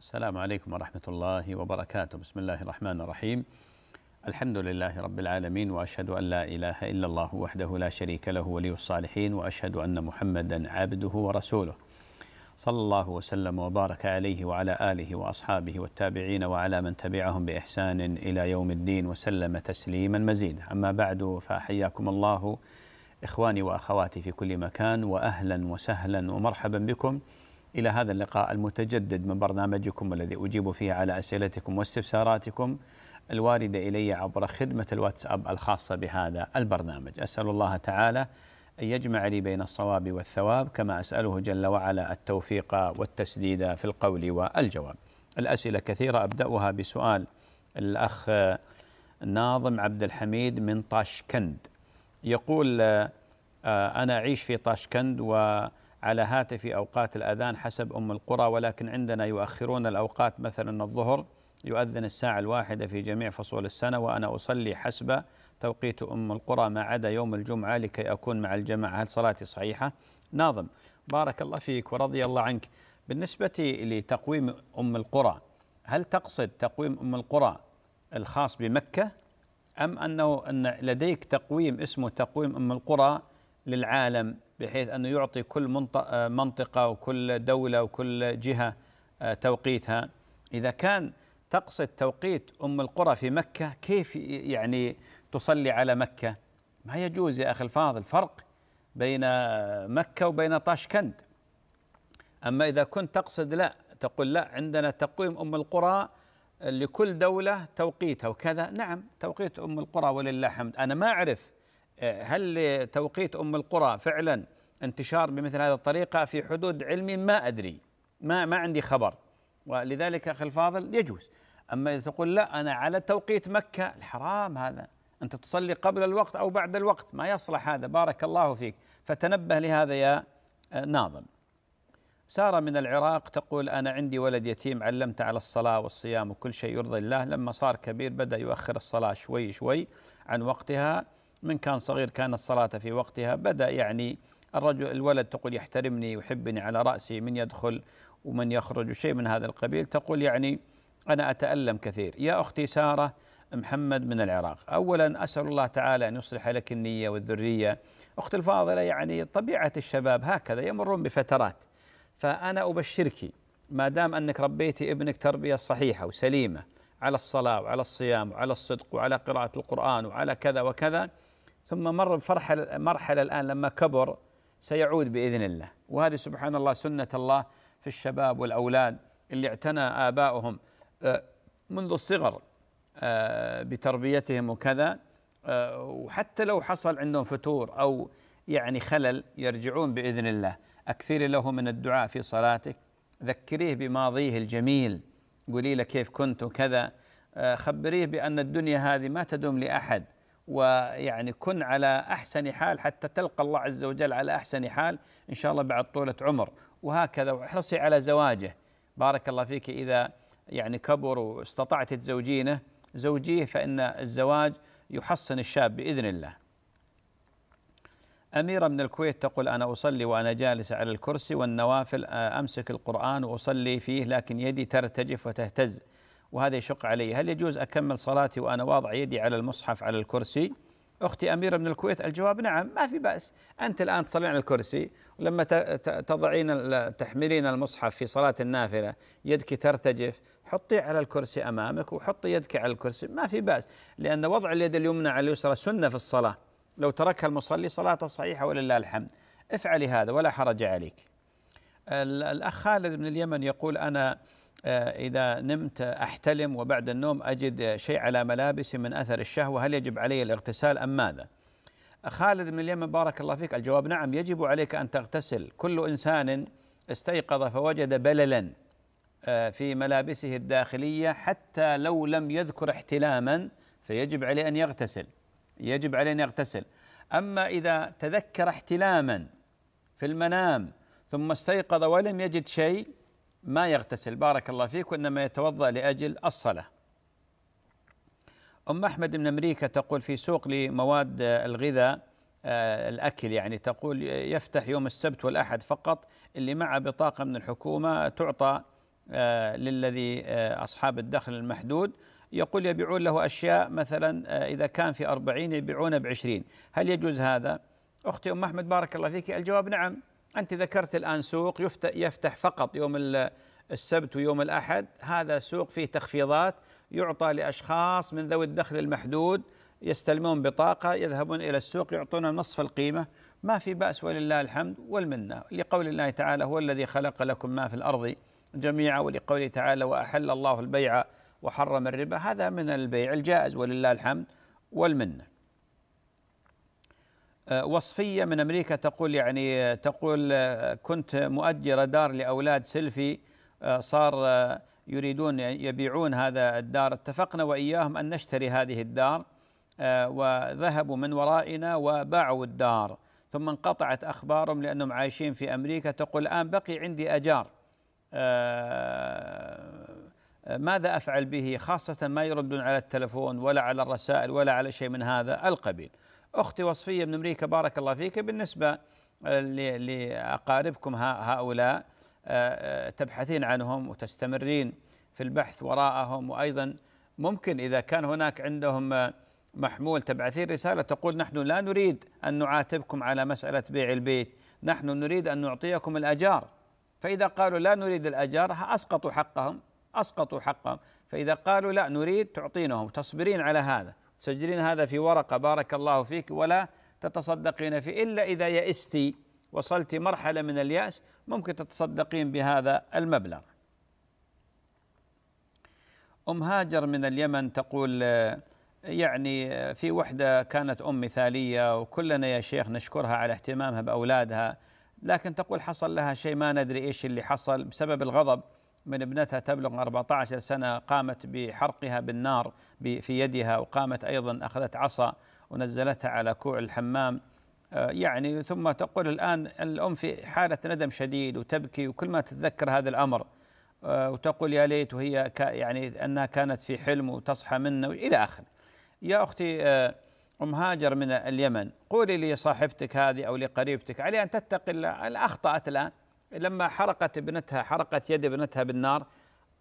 السلام عليكم ورحمة الله وبركاته بسم الله الرحمن الرحيم الحمد لله رب العالمين وأشهد أن لا إله إلا الله وحده لا شريك له ولي الصالحين وأشهد أن محمدا عبده ورسوله صلى الله وسلم وبارك عليه وعلى آله وأصحابه والتابعين وعلى من تبعهم بإحسان إلى يوم الدين وسلم تسليما مزيدا أما بعد فحياكم الله إخواني وأخواتي في كل مكان وأهلا وسهلا ومرحبا بكم إلى هذا اللقاء المتجدد من برنامجكم الذي أجيب فيه على أسئلتكم واستفساراتكم الواردة إلي عبر خدمة الواتساب الخاصة بهذا البرنامج أسأل الله تعالى أن يجمع لي بين الصواب والثواب كما أسأله جل وعلا التوفيق والتسديد في القول والجواب الأسئلة كثيرة أبدأها بسؤال الأخ ناظم عبد الحميد من طاشكند يقول آه، أنا أعيش في طاشكند و على هاتف أوقات الأذان حسب أم القرى ولكن عندنا يؤخرون الأوقات مثلا الظهر يؤذن الساعة الواحدة في جميع فصول السنة وأنا أصلي حسب توقيت أم القرى ما عدا يوم الجمعة لكي أكون مع الجماعة هل صلاتي صحيحة؟ ناظم بارك الله فيك ورضي الله عنك بالنسبة لتقويم أم القرى هل تقصد تقويم أم القرى الخاص بمكة أم أنه أن لديك تقويم اسمه تقويم أم القرى للعالم بحيث أنه يعطي كل منطقة وكل دولة وكل جهة آه، توقيتها إذا كان تقصد توقيت أم القرى في مكة كيف يعني تصلي على مكة ما يجوز يا أخي الفاضل فرق بين آه، مكة وبين طاشكند أما إذا كنت تقصد لا تقول لا عندنا تقويم أم القرى لكل دولة توقيتها وكذا نعم توقيت أم القرى ولله الحمد أنا ما أعرف هل توقيت أم القرى فعلا انتشار بمثل هذه الطريقة في حدود علمي ما أدري ما ما عندي خبر ولذلك أخي الفاضل يجوز أما إذا تقول لا أنا على توقيت مكة الحرام هذا أنت تصلي قبل الوقت أو بعد الوقت ما يصلح هذا بارك الله فيك فتنبه لهذا يا آه، ناظم سارة من العراق تقول أنا عندي ولد يتيم علمته على الصلاة والصيام وكل شيء يرضي الله لما صار كبير بدأ يؤخر الصلاة شوي شوي عن وقتها من كان صغير كانت الصلاة في وقتها بدأ يعني الرجل الولد تقول يحترمني ويحبني على رأسي من يدخل ومن يخرج شيء من هذا القبيل تقول يعني أنا أتألم كثير يا أختي سارة محمد من العراق أولا أسأل الله تعالى أن يصلح لك النية والذرية أختي الفاضلة يعني طبيعة الشباب هكذا يمرون بفترات فأنا أبشرك ما دام أنك ربيتي ابنك تربية صحيحة وسليمة على الصلاة وعلى الصيام وعلى الصدق وعلى قراءة القرآن وعلى كذا وكذا ثم مر بفرحل مرحلة الآن لما كبر سيعود بإذن الله وهذه سبحان الله سنة الله في الشباب والأولاد اللي اعتنى آباؤهم آه، منذ الصغر آه، بتربيتهم وكذا آه، وحتى لو حصل عندهم فتور أو يعني خلل يرجعون بإذن الله أكثري له من الدعاء في صلاتك ذكريه بماضيه الجميل قولي له كيف كنت وكذا خبريه بأن الدنيا هذه ما تدوم لأحد ويعني كن على أحسن حال حتى تلقى الله عز وجل على أحسن حال إن شاء الله بعد طولة عمر وهكذا واحرصي على زواجه بارك الله فيك إذا يعني كبر واستطعت تزوجينه زوجيه فإن الزواج يحصن الشاب بإذن الله أميرة من الكويت تقول أنا أصلي وأنا جالسة على الكرسي والنوافل آه، أمسك القرآن وأصلي فيه لكن يدي ترتجف وتهتز وهذا يشق علي هل يجوز أكمل صلاتي وأنا واضع يدي على المصحف على الكرسي أختي أميرة من الكويت الجواب نعم ما في بأس أنت الآن تصلين على الكرسي ولما تضعين تحملين المصحف في صلاة النافلة يدك ترتجف حطي على الكرسي أمامك وحطي يدك على الكرسي ما في بأس لأن وضع اليد اليمنى على اليسرى سنة في الصلاة لو تركها المصلي صلاته صحيحة ولله الحمد افعلي هذا ولا حرج عليك الأخ خالد من اليمن يقول أنا آه، إذا نمت أحتلم وبعد النوم أجد شيء على ملابسي من أثر الشهوة هل يجب علي الاغتسال أم ماذا؟ خالد من اليمن بارك الله فيك الجواب نعم يجب عليك أن تغتسل كل إنسان استيقظ فوجد بللا آه، في ملابسه الداخلية حتى لو لم يذكر احتلاما فيجب عليه أن يغتسل يجب عليه أن يغتسل أما إذا تذكر احتلاما في المنام ثم استيقظ ولم يجد شيء ما يغتسل بارك الله فيك وإنما يتوضأ لأجل الصلاة أم أحمد من أمريكا تقول في سوق لمواد آه، الغذاء آه، الأكل يعني تقول يفتح يوم السبت والأحد فقط اللي معه بطاقة من الحكومة تعطى آه، للذي أصحاب الدخل المحدود يقول يبيعون له أشياء مثلا إذا كان في أربعين يبيعونه بعشرين هل يجوز هذا؟ أختي أم أحمد بارك الله فيك الجواب نعم أنت ذكرت الآن سوق يفتح فقط يوم السبت ويوم الأحد هذا سوق فيه تخفيضات يعطى لأشخاص من ذوي الدخل المحدود يستلمون بطاقة يذهبون إلى السوق يعطون نصف القيمة ما في بأس ولله الحمد والمنة لقول الله تعالى هو الذي خلق لكم ما في الأرض جميعا ولقوله تعالى وأحل الله البيع وحرم الربا هذا من البيع الجائز ولله الحمد والمنه آه، وصفية من أمريكا تقول يعني آه، تقول آه، كنت مؤجر دار لأولاد سيلفي صار يريدون يبيعون هذا الدار اتفقنا وإياهم أن نشتري هذه الدار وذهبوا من ورائنا وباعوا الدار ثم انقطعت أخبارهم لأنهم عايشين في أمريكا تقول الآن بقي عندي أجار ماذا أفعل به خاصة ما يردون على التلفون ولا على الرسائل ولا على شيء من هذا القبيل أختي وصفية من أمريكا بارك الله فيك بالنسبة لأقاربكم هؤلاء آه، آه، تبحثين عنهم وتستمرين في البحث وراءهم وأيضا ممكن إذا كان هناك عندهم آه، محمول تبعثين رسالة تقول نحن لا نريد أن نعاتبكم على مسألة بيع البيت نحن نريد أن نعطيكم الأجار فإذا قالوا لا نريد الأجار أسقطوا حقهم أسقطوا حقهم فإذا قالوا لا نريد تعطينهم تصبرين على هذا تسجلين هذا في ورقة بارك الله فيك ولا تتصدقين فيه إلا إذا يأستي وصلت مرحلة من اليأس ممكن تتصدقين بهذا المبلغ أم هاجر من اليمن تقول يعني في وحدة كانت أم مثالية وكلنا يا شيخ نشكرها على اهتمامها بأولادها لكن تقول حصل لها شيء ما ندري إيش اللي حصل بسبب الغضب من ابنتها تبلغ 14 سنة قامت بحرقها بالنار في يدها وقامت أيضا أخذت عصا ونزلتها على كوع الحمام آه، يعني ثم تقول الآن الأم في حالة ندم شديد وتبكي وكل ما تتذكر هذا الأمر آه، وتقول يا ليت وهي يعني أنها كانت في حلم وتصحى منه إلى آخره يا أختي آه، أم هاجر من اليمن قولي لصاحبتك هذه أو لقريبتك علي أن تتقي الله أخطأت الآن لما حرقت ابنتها حرقت يد ابنتها بالنار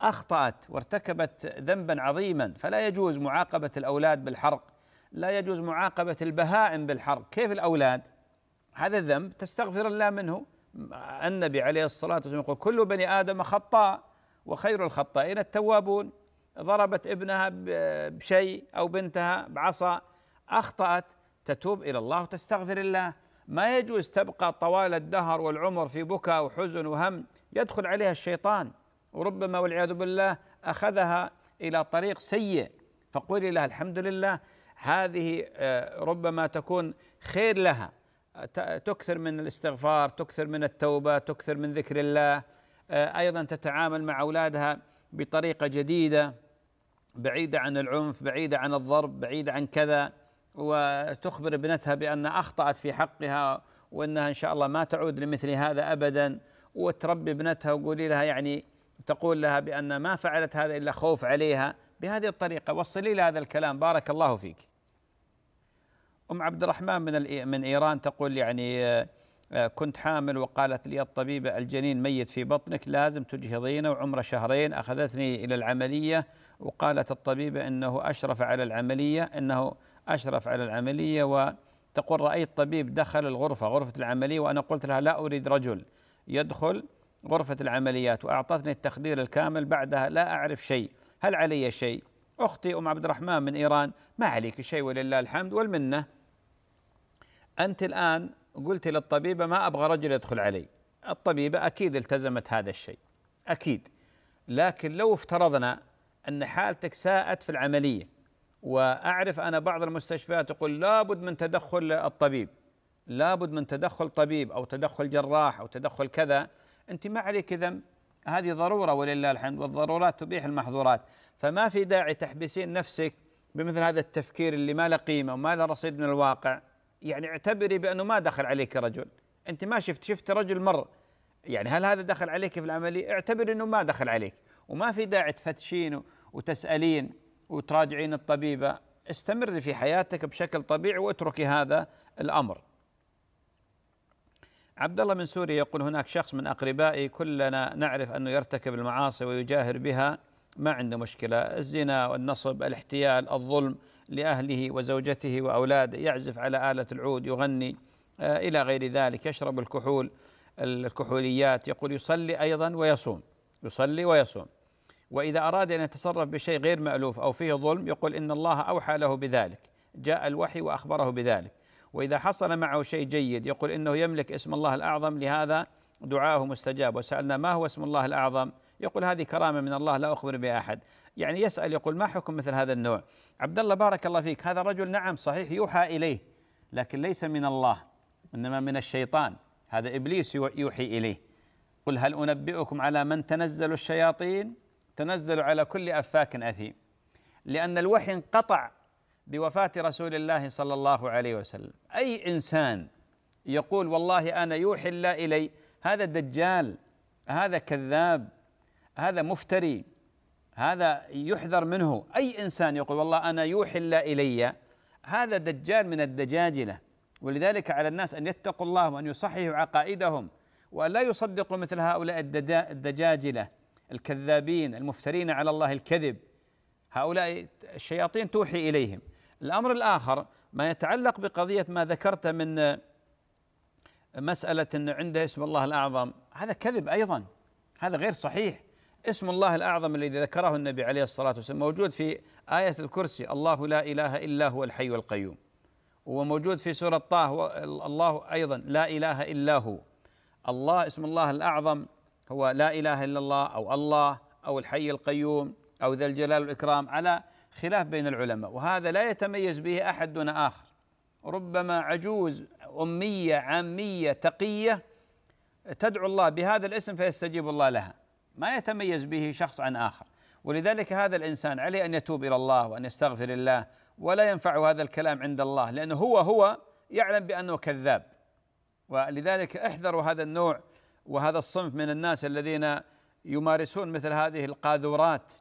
اخطات وارتكبت ذنبا عظيما فلا يجوز معاقبه الاولاد بالحرق لا يجوز معاقبه البهائم بالحرق كيف الاولاد هذا الذنب تستغفر الله منه النبي عليه الصلاه والسلام يقول كل بني ادم خطاء وخير الخطائين التوابون ضربت ابنها بشيء او بنتها بعصا اخطات تتوب الى الله وتستغفر الله ما يجوز تبقى طوال الدهر والعمر في بكاء وحزن وهم يدخل عليها الشيطان وربما والعياذ بالله أخذها إلى طريق سيء فقولي لها الحمد لله هذه آه، ربما تكون خير لها تكثر من الاستغفار تكثر من التوبة تكثر من ذكر الله آه، أيضا تتعامل مع أولادها بطريقة جديدة بعيدة عن العنف بعيدة عن الضرب بعيدة عن كذا وتخبر ابنتها بأن أخطأت في حقها وأنها إن شاء الله ما تعود لمثل هذا أبدا وتربي ابنتها وقولي لها يعني تقول لها بأن ما فعلت هذا إلا خوف عليها بهذه الطريقة وصلي لها هذا الكلام بارك الله فيك أم عبد الرحمن من من إيران تقول يعني آه، كنت حامل وقالت لي الطبيبة الجنين ميت في بطنك لازم تجهضينه وعمره شهرين أخذتني إلى العملية وقالت الطبيبة أنه أشرف على العملية أنه أشرف على العملية وتقول رأيت طبيب دخل الغرفة غرفة العملية وأنا قلت لها لا أريد رجل يدخل غرفة العمليات وأعطتني التخدير الكامل بعدها لا أعرف شيء هل علي شيء أختي أم عبد الرحمن من إيران ما عليك شيء ولله الحمد والمنة أنت الآن قلت للطبيبة ما أبغى رجل يدخل علي الطبيبة أكيد التزمت هذا الشيء أكيد لكن لو افترضنا أن حالتك ساءت في العملية واعرف انا بعض المستشفيات تقول لابد من تدخل الطبيب لابد من تدخل طبيب او تدخل جراح او تدخل كذا انت ما عليك ذنب هذه ضروره ولله الحمد والضرورات تبيح المحظورات فما في داعي تحبسين نفسك بمثل هذا التفكير اللي ما له قيمه وما له رصيد من الواقع يعني اعتبري بانه ما دخل عليك رجل انت ما شفت شفت رجل مر يعني هل هذا دخل عليك في العمليه اعتبري انه ما دخل عليك وما في داعي تفتشين وتسالين وتراجعين الطبيبة استمري في حياتك بشكل طبيعي واتركي هذا الأمر عبد الله من سوريا يقول هناك شخص من أقربائي كلنا نعرف أنه يرتكب المعاصي ويجاهر بها ما عنده مشكلة الزنا والنصب الاحتيال الظلم لأهله وزوجته وأولاده يعزف على آلة العود يغني آه، إلى غير ذلك يشرب الكحول الكحوليات يقول يصلي أيضا ويصوم يصلي ويصوم وإذا أراد أن يتصرف بشيء غير مألوف أو فيه ظلم يقول إن الله أوحى له بذلك جاء الوحي وأخبره بذلك وإذا حصل معه شيء جيد يقول إنه يملك اسم الله الأعظم لهذا دعاه مستجاب وسألنا ما هو اسم الله الأعظم يقول هذه كرامة من الله لا أخبر بها أحد يعني يسأل يقول ما حكم مثل هذا النوع عبد الله بارك الله فيك هذا رجل نعم صحيح يوحى إليه لكن ليس من الله إنما من الشيطان هذا إبليس يوحي إليه قل هل أنبئكم على من تنزل الشياطين تنزل على كل افاك اثيم لان الوحي انقطع بوفاه رسول الله صلى الله عليه وسلم اي انسان يقول والله انا يوحي الله الي هذا دجال هذا كذاب هذا مفتري هذا يحذر منه اي انسان يقول والله انا يوحي الله الي هذا دجال من الدجاجله ولذلك على الناس ان يتقوا الله وان يصححوا عقائدهم وان لا يصدقوا مثل هؤلاء الدجاجله الكذابين المفترين على الله الكذب هؤلاء الشياطين توحي اليهم الامر الاخر ما يتعلق بقضيه ما ذكرت من مساله انه عنده اسم الله الاعظم هذا كذب ايضا هذا غير صحيح اسم الله الاعظم الذي ذكره النبي عليه الصلاه والسلام موجود في ايه الكرسي الله لا اله الا هو الحي القيوم وموجود في سوره طه الله ايضا لا اله الا هو الله اسم الله الاعظم هو لا اله الا الله او الله او الحي القيوم او ذا الجلال والاكرام على خلاف بين العلماء وهذا لا يتميز به احد دون اخر ربما عجوز اميه عاميه تقيه تدعو الله بهذا الاسم فيستجيب الله لها ما يتميز به شخص عن اخر ولذلك هذا الانسان عليه ان يتوب الى الله وان يستغفر الله ولا ينفع هذا الكلام عند الله لانه هو هو يعلم بانه كذاب ولذلك احذروا هذا النوع وهذا الصنف من الناس الذين يمارسون مثل هذه القاذورات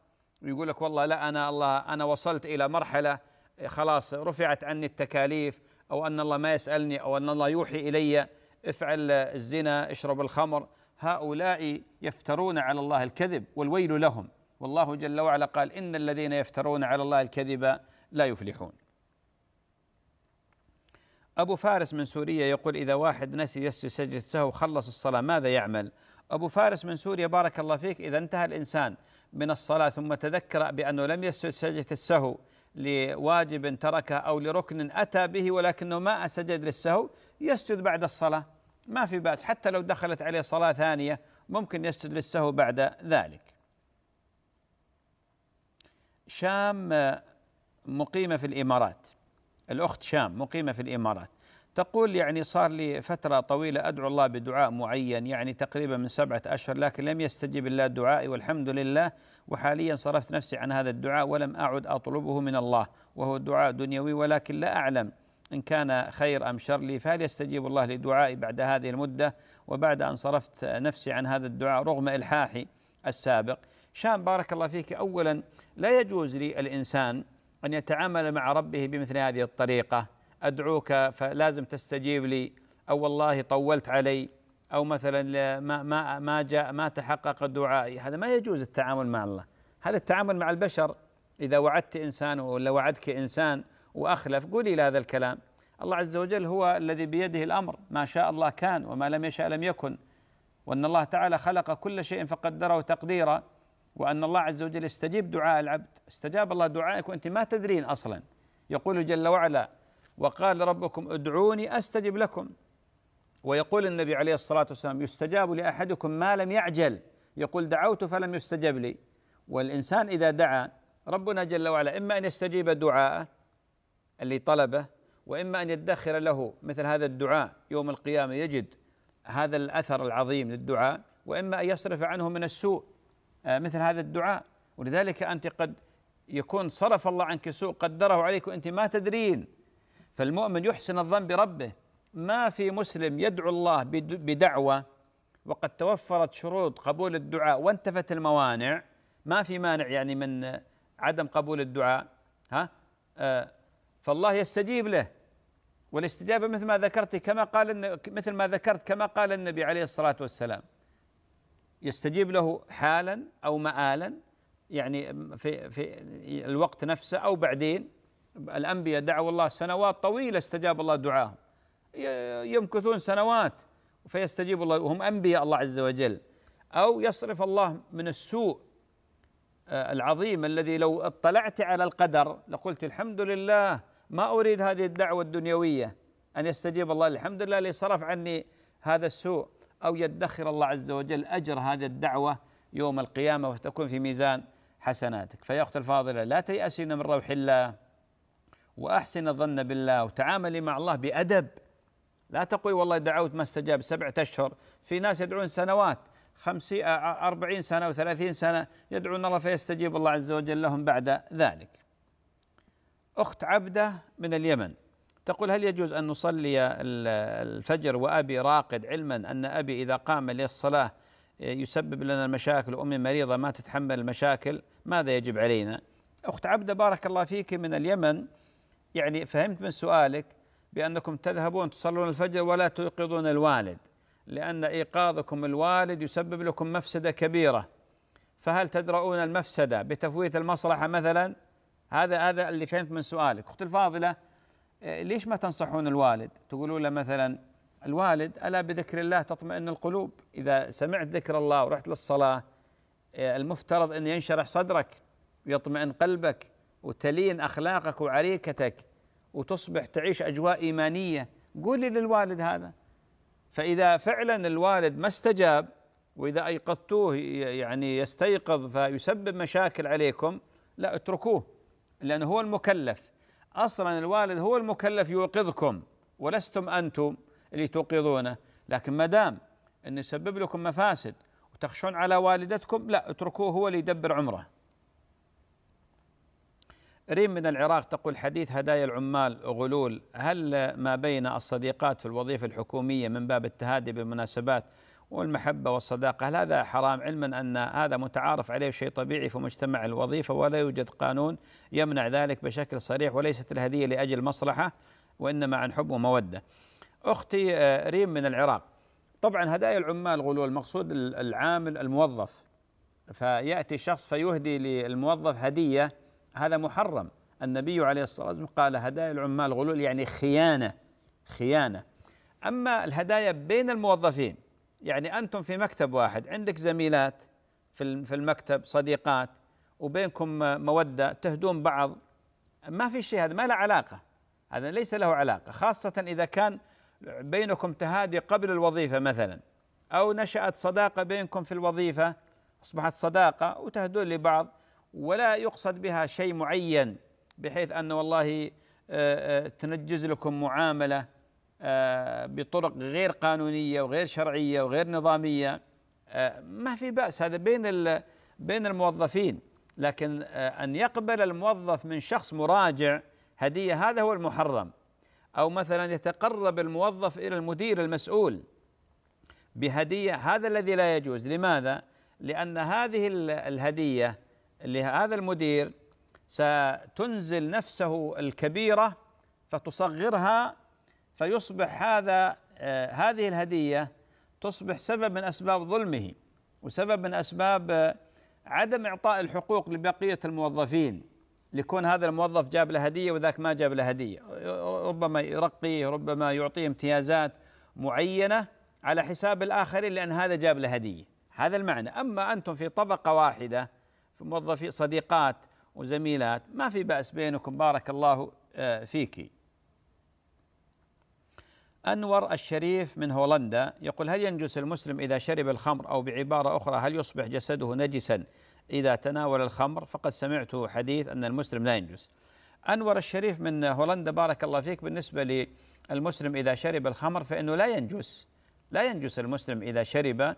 ويقول لك والله لا انا الله انا وصلت الى مرحله خلاص رفعت عني التكاليف او ان الله ما يسالني او ان الله يوحي الي افعل الزنا اشرب الخمر هؤلاء يفترون على الله الكذب والويل لهم والله جل وعلا قال ان الذين يفترون على الله الكذب لا يفلحون أبو فارس من سوريا يقول إذا واحد نسي يسجد سجدة سهو خلص الصلاة ماذا يعمل؟ أبو فارس من سوريا بارك الله فيك إذا انتهى الإنسان من الصلاة ثم تذكر بأنه لم يسجد سجدة السهو لواجب تركه أو لركن أتى به ولكنه ما سجد للسهو يسجد بعد الصلاة ما في بأس حتى لو دخلت عليه صلاة ثانية ممكن يسجد للسهو بعد ذلك شام مقيمة في الإمارات الأخت شام مقيمة في الإمارات تقول يعني صار لي فترة طويلة أدعو الله بدعاء معين يعني تقريبا من سبعة أشهر لكن لم يستجب الله دعائي والحمد لله وحاليا صرفت نفسي عن هذا الدعاء ولم أعد أطلبه من الله وهو دعاء دنيوي ولكن لا أعلم إن كان خير أم شر لي فهل يستجيب الله لدعائي بعد هذه المدة وبعد أن صرفت نفسي عن هذا الدعاء رغم إلحاحي السابق شام بارك الله فيك أولا لا يجوز للإنسان أن يتعامل مع ربه بمثل هذه الطريقة أدعوك فلازم تستجيب لي أو والله طولت علي أو مثلا ما ما ما جاء ما تحقق دعائي هذا ما يجوز التعامل مع الله هذا التعامل مع البشر إذا وعدت إنسان ولا وعدك إنسان وأخلف قولي له هذا الكلام الله عز وجل هو الذي بيده الأمر ما شاء الله كان وما لم يشاء لم يكن وأن الله تعالى خلق كل شيء فقدره تقديرا وأن الله عز وجل يستجيب دعاء العبد استجاب الله دعائك وأنت ما تدرين أصلا يقول جل وعلا وقال ربكم ادعوني أستجب لكم ويقول النبي عليه الصلاة والسلام يستجاب لأحدكم ما لم يعجل يقول دعوت فلم يستجب لي والإنسان إذا دعا ربنا جل وعلا إما أن يستجيب دعاءه اللي طلبه وإما أن يدخر له مثل هذا الدعاء يوم القيامة يجد هذا الأثر العظيم للدعاء وإما أن يصرف عنه من السوء آه، مثل هذا الدعاء ولذلك أنت قد يكون صرف الله عنك سوء قدره عليك وأنت ما تدرين فالمؤمن يحسن الظن بربه ما في مسلم يدعو الله بدعوة وقد توفرت شروط قبول الدعاء وانتفت الموانع ما في مانع يعني من عدم قبول الدعاء ها آه، فالله يستجيب له والاستجابة مثل ما ذكرت كما قال مثل ما ذكرت كما قال النبي عليه الصلاة والسلام يستجيب له حالا او مآلا يعني في في الوقت نفسه او بعدين الانبياء دعوا الله سنوات طويله استجاب الله دعاهم يمكثون سنوات فيستجيب الله وهم انبياء الله عز وجل او يصرف الله من السوء آه، العظيم الذي لو اطلعت على القدر لقلت الحمد لله ما اريد هذه الدعوه الدنيويه ان يستجيب الله الحمد لله اللي صرف عني هذا السوء أو يدخر الله عز وجل أجر هذه الدعوة يوم القيامة وتكون في ميزان حسناتك فيا أخت الفاضلة لا تيأسين من روح الله وأحسن الظن بالله وتعاملي مع الله بأدب لا تقول والله دعوت ما استجاب سبعة أشهر في ناس يدعون سنوات خمسين أربعين سنة وثلاثين سنة يدعون الله فيستجيب الله عز وجل لهم بعد ذلك أخت عبدة من اليمن تقول هل يجوز أن نصلي الفجر وأبي راقد علما أن أبي إذا قام للصلاة يسبب لنا المشاكل وأمي مريضة ما تتحمل المشاكل ماذا يجب علينا أخت عبدة بارك الله فيك من اليمن يعني فهمت من سؤالك بأنكم تذهبون تصلون الفجر ولا توقظون الوالد لأن إيقاظكم الوالد يسبب لكم مفسدة كبيرة فهل تدرؤون المفسدة بتفويت المصلحة مثلا هذا هذا اللي فهمت من سؤالك أختي الفاضلة آه، ليش ما تنصحون الوالد تقولوا له مثلا الوالد ألا بذكر الله تطمئن القلوب إذا سمعت ذكر الله ورحت للصلاة آه، المفترض أن ينشرح صدرك ويطمئن قلبك وتلين أخلاقك وعريكتك وتصبح تعيش أجواء إيمانية قولي للوالد هذا فإذا فعلا الوالد ما استجاب وإذا أيقظتوه يعني يستيقظ فيسبب مشاكل عليكم لا اتركوه لأنه هو المكلف أصلا الوالد هو المكلف يوقظكم ولستم أنتم اللي توقظونه لكن ما دام أن يسبب لكم مفاسد وتخشون على والدتكم لا اتركوه هو اللي يدبر عمره ريم من العراق تقول حديث هدايا العمال غلول هل ما بين الصديقات في الوظيفة الحكومية من باب التهادي بالمناسبات والمحبة والصداقة هل هذا حرام علما أن هذا متعارف عليه شيء طبيعي في مجتمع الوظيفة ولا يوجد قانون يمنع ذلك بشكل صريح وليست الهدية لأجل مصلحة وإنما عن حب ومودة أختي آه، ريم من العراق طبعا هدايا العمال غلو المقصود العامل الموظف فيأتي شخص فيهدي للموظف هدية هذا محرم النبي عليه الصلاة والسلام قال هدايا العمال غلول يعني خيانة خيانة أما الهدايا بين الموظفين يعني انتم في مكتب واحد عندك زميلات في في المكتب صديقات وبينكم موده تهدون بعض ما في شيء هذا ما له علاقه هذا ليس له علاقه خاصه اذا كان بينكم تهادي قبل الوظيفه مثلا او نشات صداقه بينكم في الوظيفه اصبحت صداقه وتهدون لبعض ولا يقصد بها شيء معين بحيث ان والله آه، آه، تنجز لكم معامله آه، بطرق غير قانونيه وغير شرعيه وغير نظاميه آه، ما في باس هذا بين بين الموظفين لكن آه، ان يقبل الموظف من شخص مراجع هديه هذا هو المحرم او مثلا يتقرب الموظف الى المدير المسؤول بهديه هذا الذي لا يجوز لماذا؟ لان هذه الهديه لهذا المدير ستنزل نفسه الكبيره فتصغرها فيصبح هذا آه، هذه الهديه تصبح سبب من اسباب ظلمه وسبب من اسباب آه، عدم اعطاء الحقوق لبقيه الموظفين لكون هذا الموظف جاب له هديه وذاك ما جاب له هديه ربما يرقيه ربما يعطيه امتيازات معينه على حساب الاخرين لان هذا جاب له هديه هذا المعنى اما انتم في طبقه واحده في موظفي صديقات وزميلات ما في باس بينكم بارك الله آه، فيكِ أنور الشريف من هولندا يقول هل ينجس المسلم إذا شرب الخمر أو بعبارة أخرى هل يصبح جسده نجسا إذا تناول الخمر فقد سمعت حديث أن المسلم لا ينجس أنور الشريف من هولندا بارك الله فيك بالنسبة للمسلم إذا شرب الخمر فإنه لا ينجس لا ينجس المسلم إذا شرب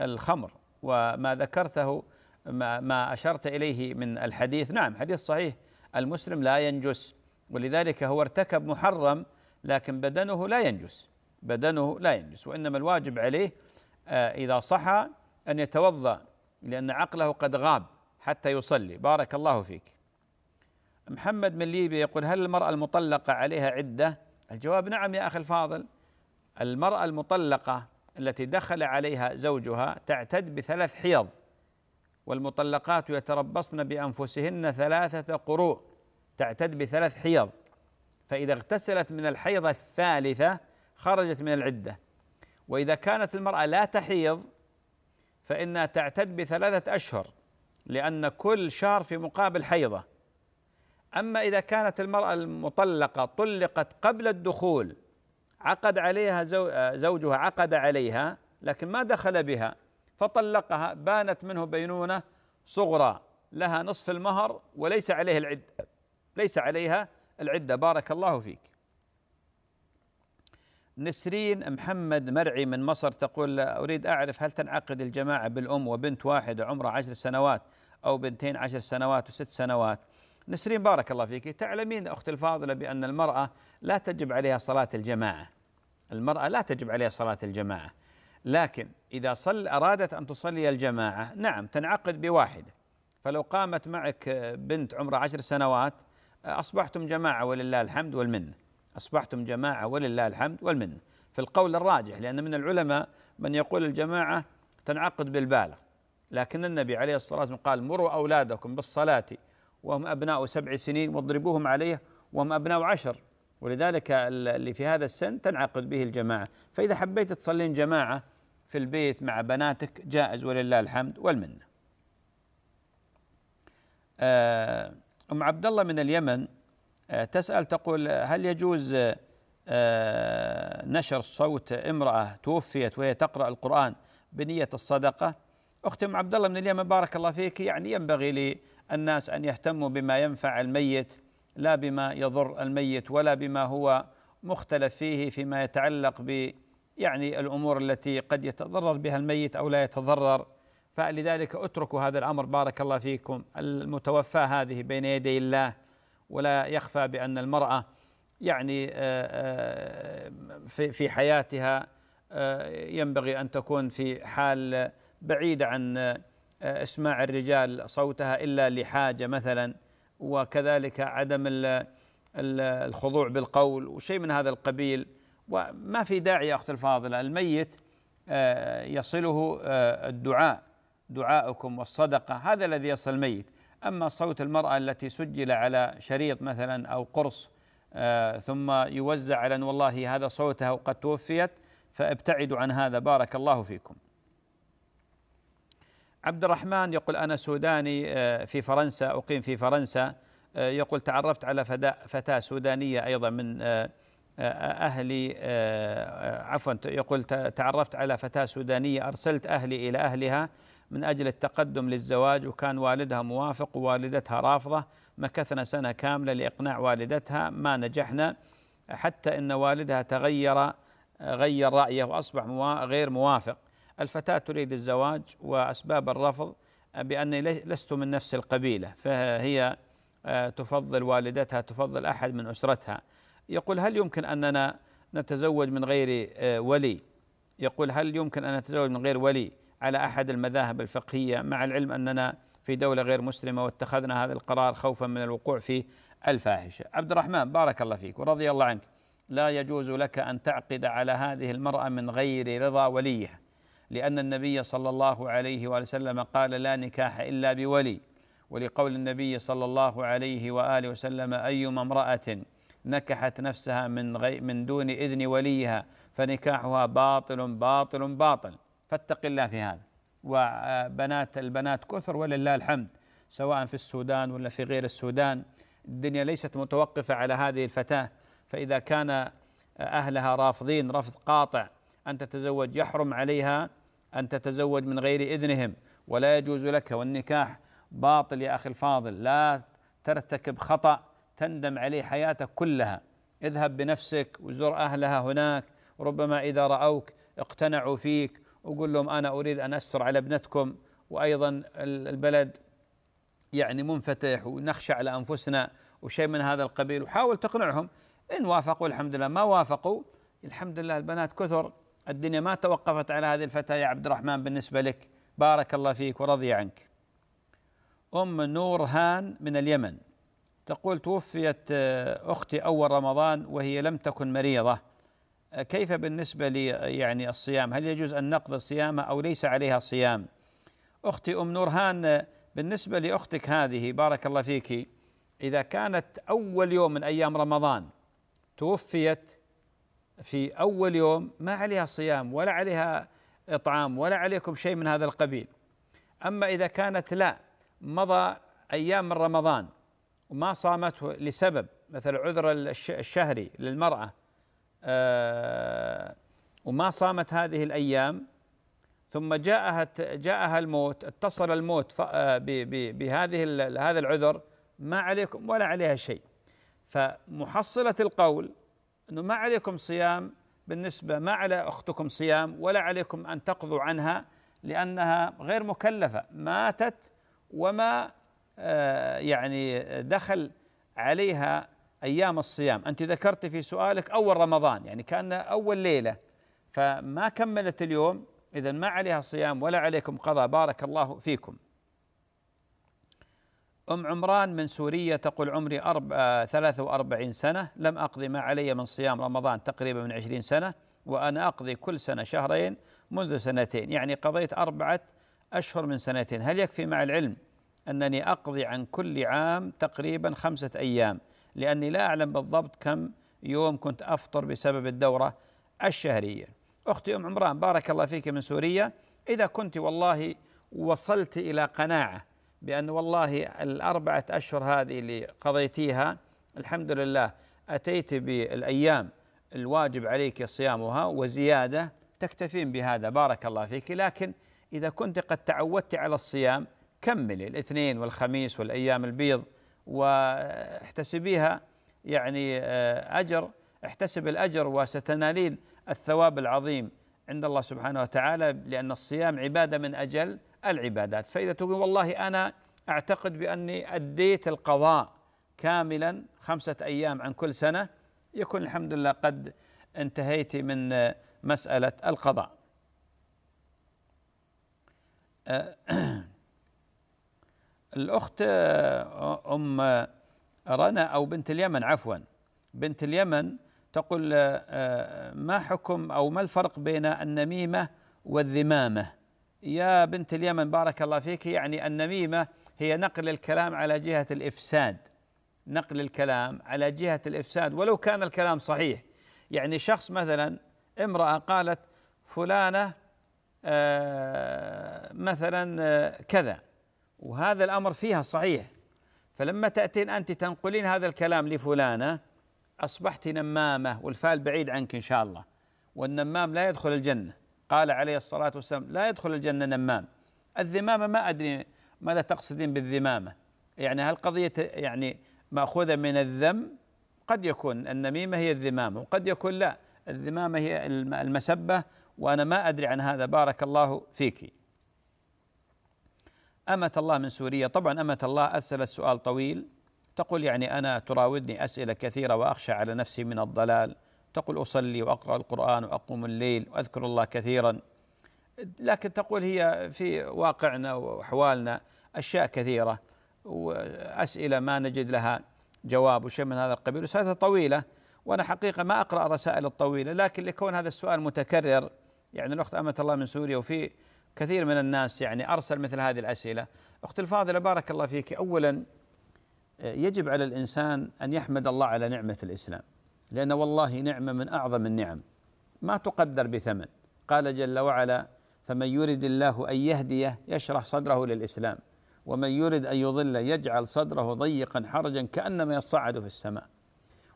الخمر وما ذكرته ما, ما أشرت إليه من الحديث نعم حديث صحيح المسلم لا ينجس ولذلك هو ارتكب محرم لكن بدنه لا ينجس بدنه لا ينجس وإنما الواجب عليه آه، إذا صحى أن يتوضأ لأن عقله قد غاب حتى يصلي بارك الله فيك محمد من ليبيا يقول هل المرأة المطلقة عليها عدة الجواب نعم يا أخي الفاضل المرأة المطلقة التي دخل عليها زوجها تعتد بثلاث حيض والمطلقات يتربصن بأنفسهن ثلاثة قروء تعتد بثلاث حيض فإذا اغتسلت من الحيضة الثالثة خرجت من العدة وإذا كانت المرأة لا تحيض فإنها تعتد بثلاثة أشهر لأن كل شهر في مقابل حيضة أما إذا كانت المرأة المطلقة طلقت قبل الدخول عقد عليها زوجها عقد عليها لكن ما دخل بها فطلقها بانت منه بينونة صغرى لها نصف المهر وليس عليه العدة ليس عليها العدة بارك الله فيك نسرين محمد مرعي من مصر تقول أريد أعرف هل تنعقد الجماعة بالأم وبنت واحدة عمرها عشر سنوات أو بنتين عشر سنوات وست سنوات نسرين بارك الله فيك تعلمين أخت الفاضلة بأن المرأة لا تجب عليها صلاة الجماعة المرأة لا تجب عليها صلاة الجماعة لكن إذا صل أرادت أن تصلي الجماعة نعم تنعقد بواحدة فلو قامت معك بنت عمرها عشر سنوات أصبحتم جماعة ولله الحمد والمنة أصبحتم جماعة ولله الحمد والمنة في القول الراجح لأن من العلماء من يقول الجماعة تنعقد بالبالغ لكن النبي عليه الصلاة والسلام قال مروا أولادكم بالصلاة وهم أبناء سبع سنين واضربوهم عليه وهم أبناء عشر ولذلك اللي في هذا السن تنعقد به الجماعة فإذا حبيت تصلين جماعة في البيت مع بناتك جائز ولله الحمد والمنة آه، أم عبد الله من اليمن آه، تسأل تقول آه، هل يجوز آه، نشر صوت امرأة توفيت وهي تقرأ القرآن بنية الصدقة أختي أم عبد الله من اليمن بارك الله فيك يعني ينبغي للناس أن يهتموا بما ينفع الميت لا بما يضر الميت ولا بما هو مختلف فيه فيما يتعلق ب يعني الأمور التي قد يتضرر بها الميت أو لا يتضرر فلذلك اتركوا هذا الامر بارك الله فيكم المتوفاه هذه بين يدي الله ولا يخفى بان المراه يعني آه، آه، في في حياتها آه، ينبغي ان تكون في حال بعيده عن اسماع الرجال صوتها الا لحاجه مثلا وكذلك عدم الخضوع بالقول وشيء من هذا القبيل وما في داعي يا اختي الفاضله الميت يصله الدعاء دعاؤكم والصدقة هذا الذي يصل الميت أما صوت المرأة التي سجل على شريط مثلا أو قرص آه ثم يوزع على أن والله هذا صوتها وقد توفيت فابتعدوا عن هذا بارك الله فيكم عبد الرحمن يقول أنا سوداني آه، في فرنسا أقيم في فرنسا آه، يقول تعرفت على فتاة سودانية أيضا من آه، أهلي عفوا يقول تعرفت على فتاة سودانية أرسلت أهلي إلى أهلها من أجل التقدم للزواج وكان والدها موافق ووالدتها رافضة مكثنا سنة كاملة لإقناع والدتها ما نجحنا حتى أن والدها تغير غير رأيه وأصبح غير موافق الفتاة تريد الزواج وأسباب الرفض بأني لست من نفس القبيلة فهي آه، تفضل والدتها تفضل أحد من أسرتها يقول هل يمكن أننا نتزوج من غير آه، ولي يقول هل يمكن أن نتزوج من غير ولي على احد المذاهب الفقهيه مع العلم اننا في دوله غير مسلمه واتخذنا هذا القرار خوفا من الوقوع في الفاحشه. عبد الرحمن بارك الله فيك ورضي الله عنك. لا يجوز لك ان تعقد على هذه المراه من غير رضا وليها لان النبي صلى الله عليه وسلم قال لا نكاح الا بولي ولقول النبي صلى الله عليه واله وسلم ايما امراه نكحت نفسها من غي من دون اذن وليها فنكاحها باطل باطل باطل فاتق الله في هذا وبنات البنات كثر ولله الحمد سواء في السودان ولا في غير السودان الدنيا ليست متوقفة على هذه الفتاة فإذا كان أهلها رافضين رفض قاطع أن تتزوج يحرم عليها أن تتزوج من غير إذنهم ولا يجوز لك والنكاح باطل يا أخي الفاضل لا ترتكب خطأ تندم عليه حياتك كلها اذهب بنفسك وزر أهلها هناك ربما إذا رأوك اقتنعوا فيك وقول لهم أنا أريد أن أستر على ابنتكم وأيضا البلد يعني منفتح ونخشى على أنفسنا وشيء من هذا القبيل وحاول تقنعهم إن وافقوا الحمد لله ما وافقوا الحمد لله البنات كثر الدنيا ما توقفت على هذه الفتاة يا عبد الرحمن بالنسبة لك بارك الله فيك ورضي عنك أم نور هان من اليمن تقول توفيت آه، أختي أول رمضان وهي لم تكن مريضة كيف بالنسبة لي يعني الصيام هل يجوز أن نقضي الصيام أو ليس عليها صيام أختي أم نورهان بالنسبة لأختك هذه بارك الله فيك إذا كانت أول يوم من أيام رمضان توفيت في أول يوم ما عليها صيام ولا عليها إطعام ولا عليكم شيء من هذا القبيل أما إذا كانت لا مضى أيام من رمضان وما صامته لسبب مثل عذر الشهري للمرأة آه، وما صامت هذه الأيام ثم جاءها جاءها الموت اتصل الموت آه، بهذه هذا العذر ما عليكم ولا عليها شيء فمحصلة القول أنه ما عليكم صيام بالنسبة ما على أختكم صيام ولا عليكم أن تقضوا عنها لأنها غير مكلفة ماتت وما آه، يعني دخل عليها أيام الصيام أنت ذكرت في سؤالك أول رمضان يعني كان أول ليلة فما كملت اليوم إذا ما عليها صيام ولا عليكم قضاء بارك الله فيكم أم عمران من سوريا تقول عمري 43 آه، سنة لم أقضي ما علي من صيام رمضان تقريبا من 20 سنة وأنا أقضي كل سنة شهرين منذ سنتين يعني قضيت أربعة أشهر من سنتين هل يكفي مع العلم أنني أقضي عن كل عام تقريبا خمسة أيام لأني لا أعلم بالضبط كم يوم كنت أفطر بسبب الدورة الشهرية أختي أم عمران بارك الله فيك من سوريا إذا كنت والله وصلت إلى قناعة بأن والله الأربعة أشهر هذه اللي قضيتيها الحمد لله أتيت بالأيام الواجب عليك صيامها وزيادة تكتفين بهذا بارك الله فيك لكن إذا كنت قد تعودت على الصيام كملي الاثنين والخميس والأيام البيض واحتسبيها يعني آه، أجر احتسب الأجر وستنالين الثواب العظيم عند الله سبحانه وتعالى لأن الصيام عبادة من أجل العبادات فإذا تقول والله أنا أعتقد بأني أديت القضاء كاملا خمسة أيام عن كل سنة يكون الحمد لله قد انتهيت من آه، مسألة القضاء آه، الأخت آه، أم رنا أو بنت اليمن عفوا بنت اليمن تقول آه، آه، ما حكم أو ما الفرق بين النميمة والذمامة يا بنت اليمن بارك الله فيك يعني النميمة هي نقل الكلام على جهة الإفساد نقل الكلام على جهة الإفساد ولو كان الكلام صحيح يعني شخص مثلا امرأة قالت فلانة مثلا كذا وهذا الأمر فيها صحيح فلما تأتين أنت تنقلين هذا الكلام لفلانة أصبحت نمامة والفال بعيد عنك إن شاء الله والنمام لا يدخل الجنة قال عليه الصلاة والسلام لا يدخل الجنة نمام الذمامة ما أدري ماذا تقصدين بالذمامة يعني هل قضية يعني مأخوذة من الذم قد يكون النميمة هي الذمامة وقد يكون لا الذمامة هي المسبة وأنا ما أدري عن هذا بارك الله فيك أمة الله من سوريا طبعا أمة الله أرسلت سؤال طويل تقول يعني أنا تراودني أسئلة كثيرة وأخشى على نفسي من الضلال تقول أصلي وأقرأ القرآن وأقوم الليل وأذكر الله كثيرا لكن تقول هي في واقعنا وأحوالنا أشياء كثيرة وأسئلة ما نجد لها جواب وشيء من هذا القبيل رسالة طويلة وأنا حقيقة ما أقرأ الرسائل الطويلة لكن لكون هذا السؤال متكرر يعني الأخت أمة الله من سوريا وفي كثير من الناس يعني أرسل مثل هذه الأسئلة أخت الفاضلة بارك الله فيك أولا يجب على الإنسان أن يحمد الله على نعمة الإسلام لأن والله نعمة من أعظم النعم ما تقدر بثمن قال جل وعلا فمن يرد الله أن يهديه يشرح صدره للإسلام ومن يرد أن يضل يجعل صدره ضيقا حرجا كأنما يصعد في السماء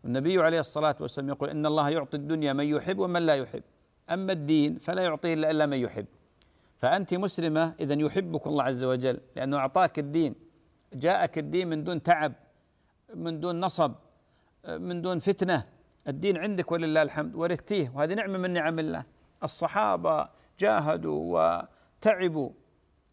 والنبي عليه الصلاة والسلام يقول إن الله يعطي الدنيا من يحب ومن لا يحب أما الدين فلا يعطيه إلا من يحب فأنت مسلمة إذا يحبك الله عز وجل لأنه أعطاك الدين جاءك الدين من دون تعب من دون نصب من دون فتنة الدين عندك ولله الحمد ورثتيه وهذه نعمة من نعم الله الصحابة جاهدوا وتعبوا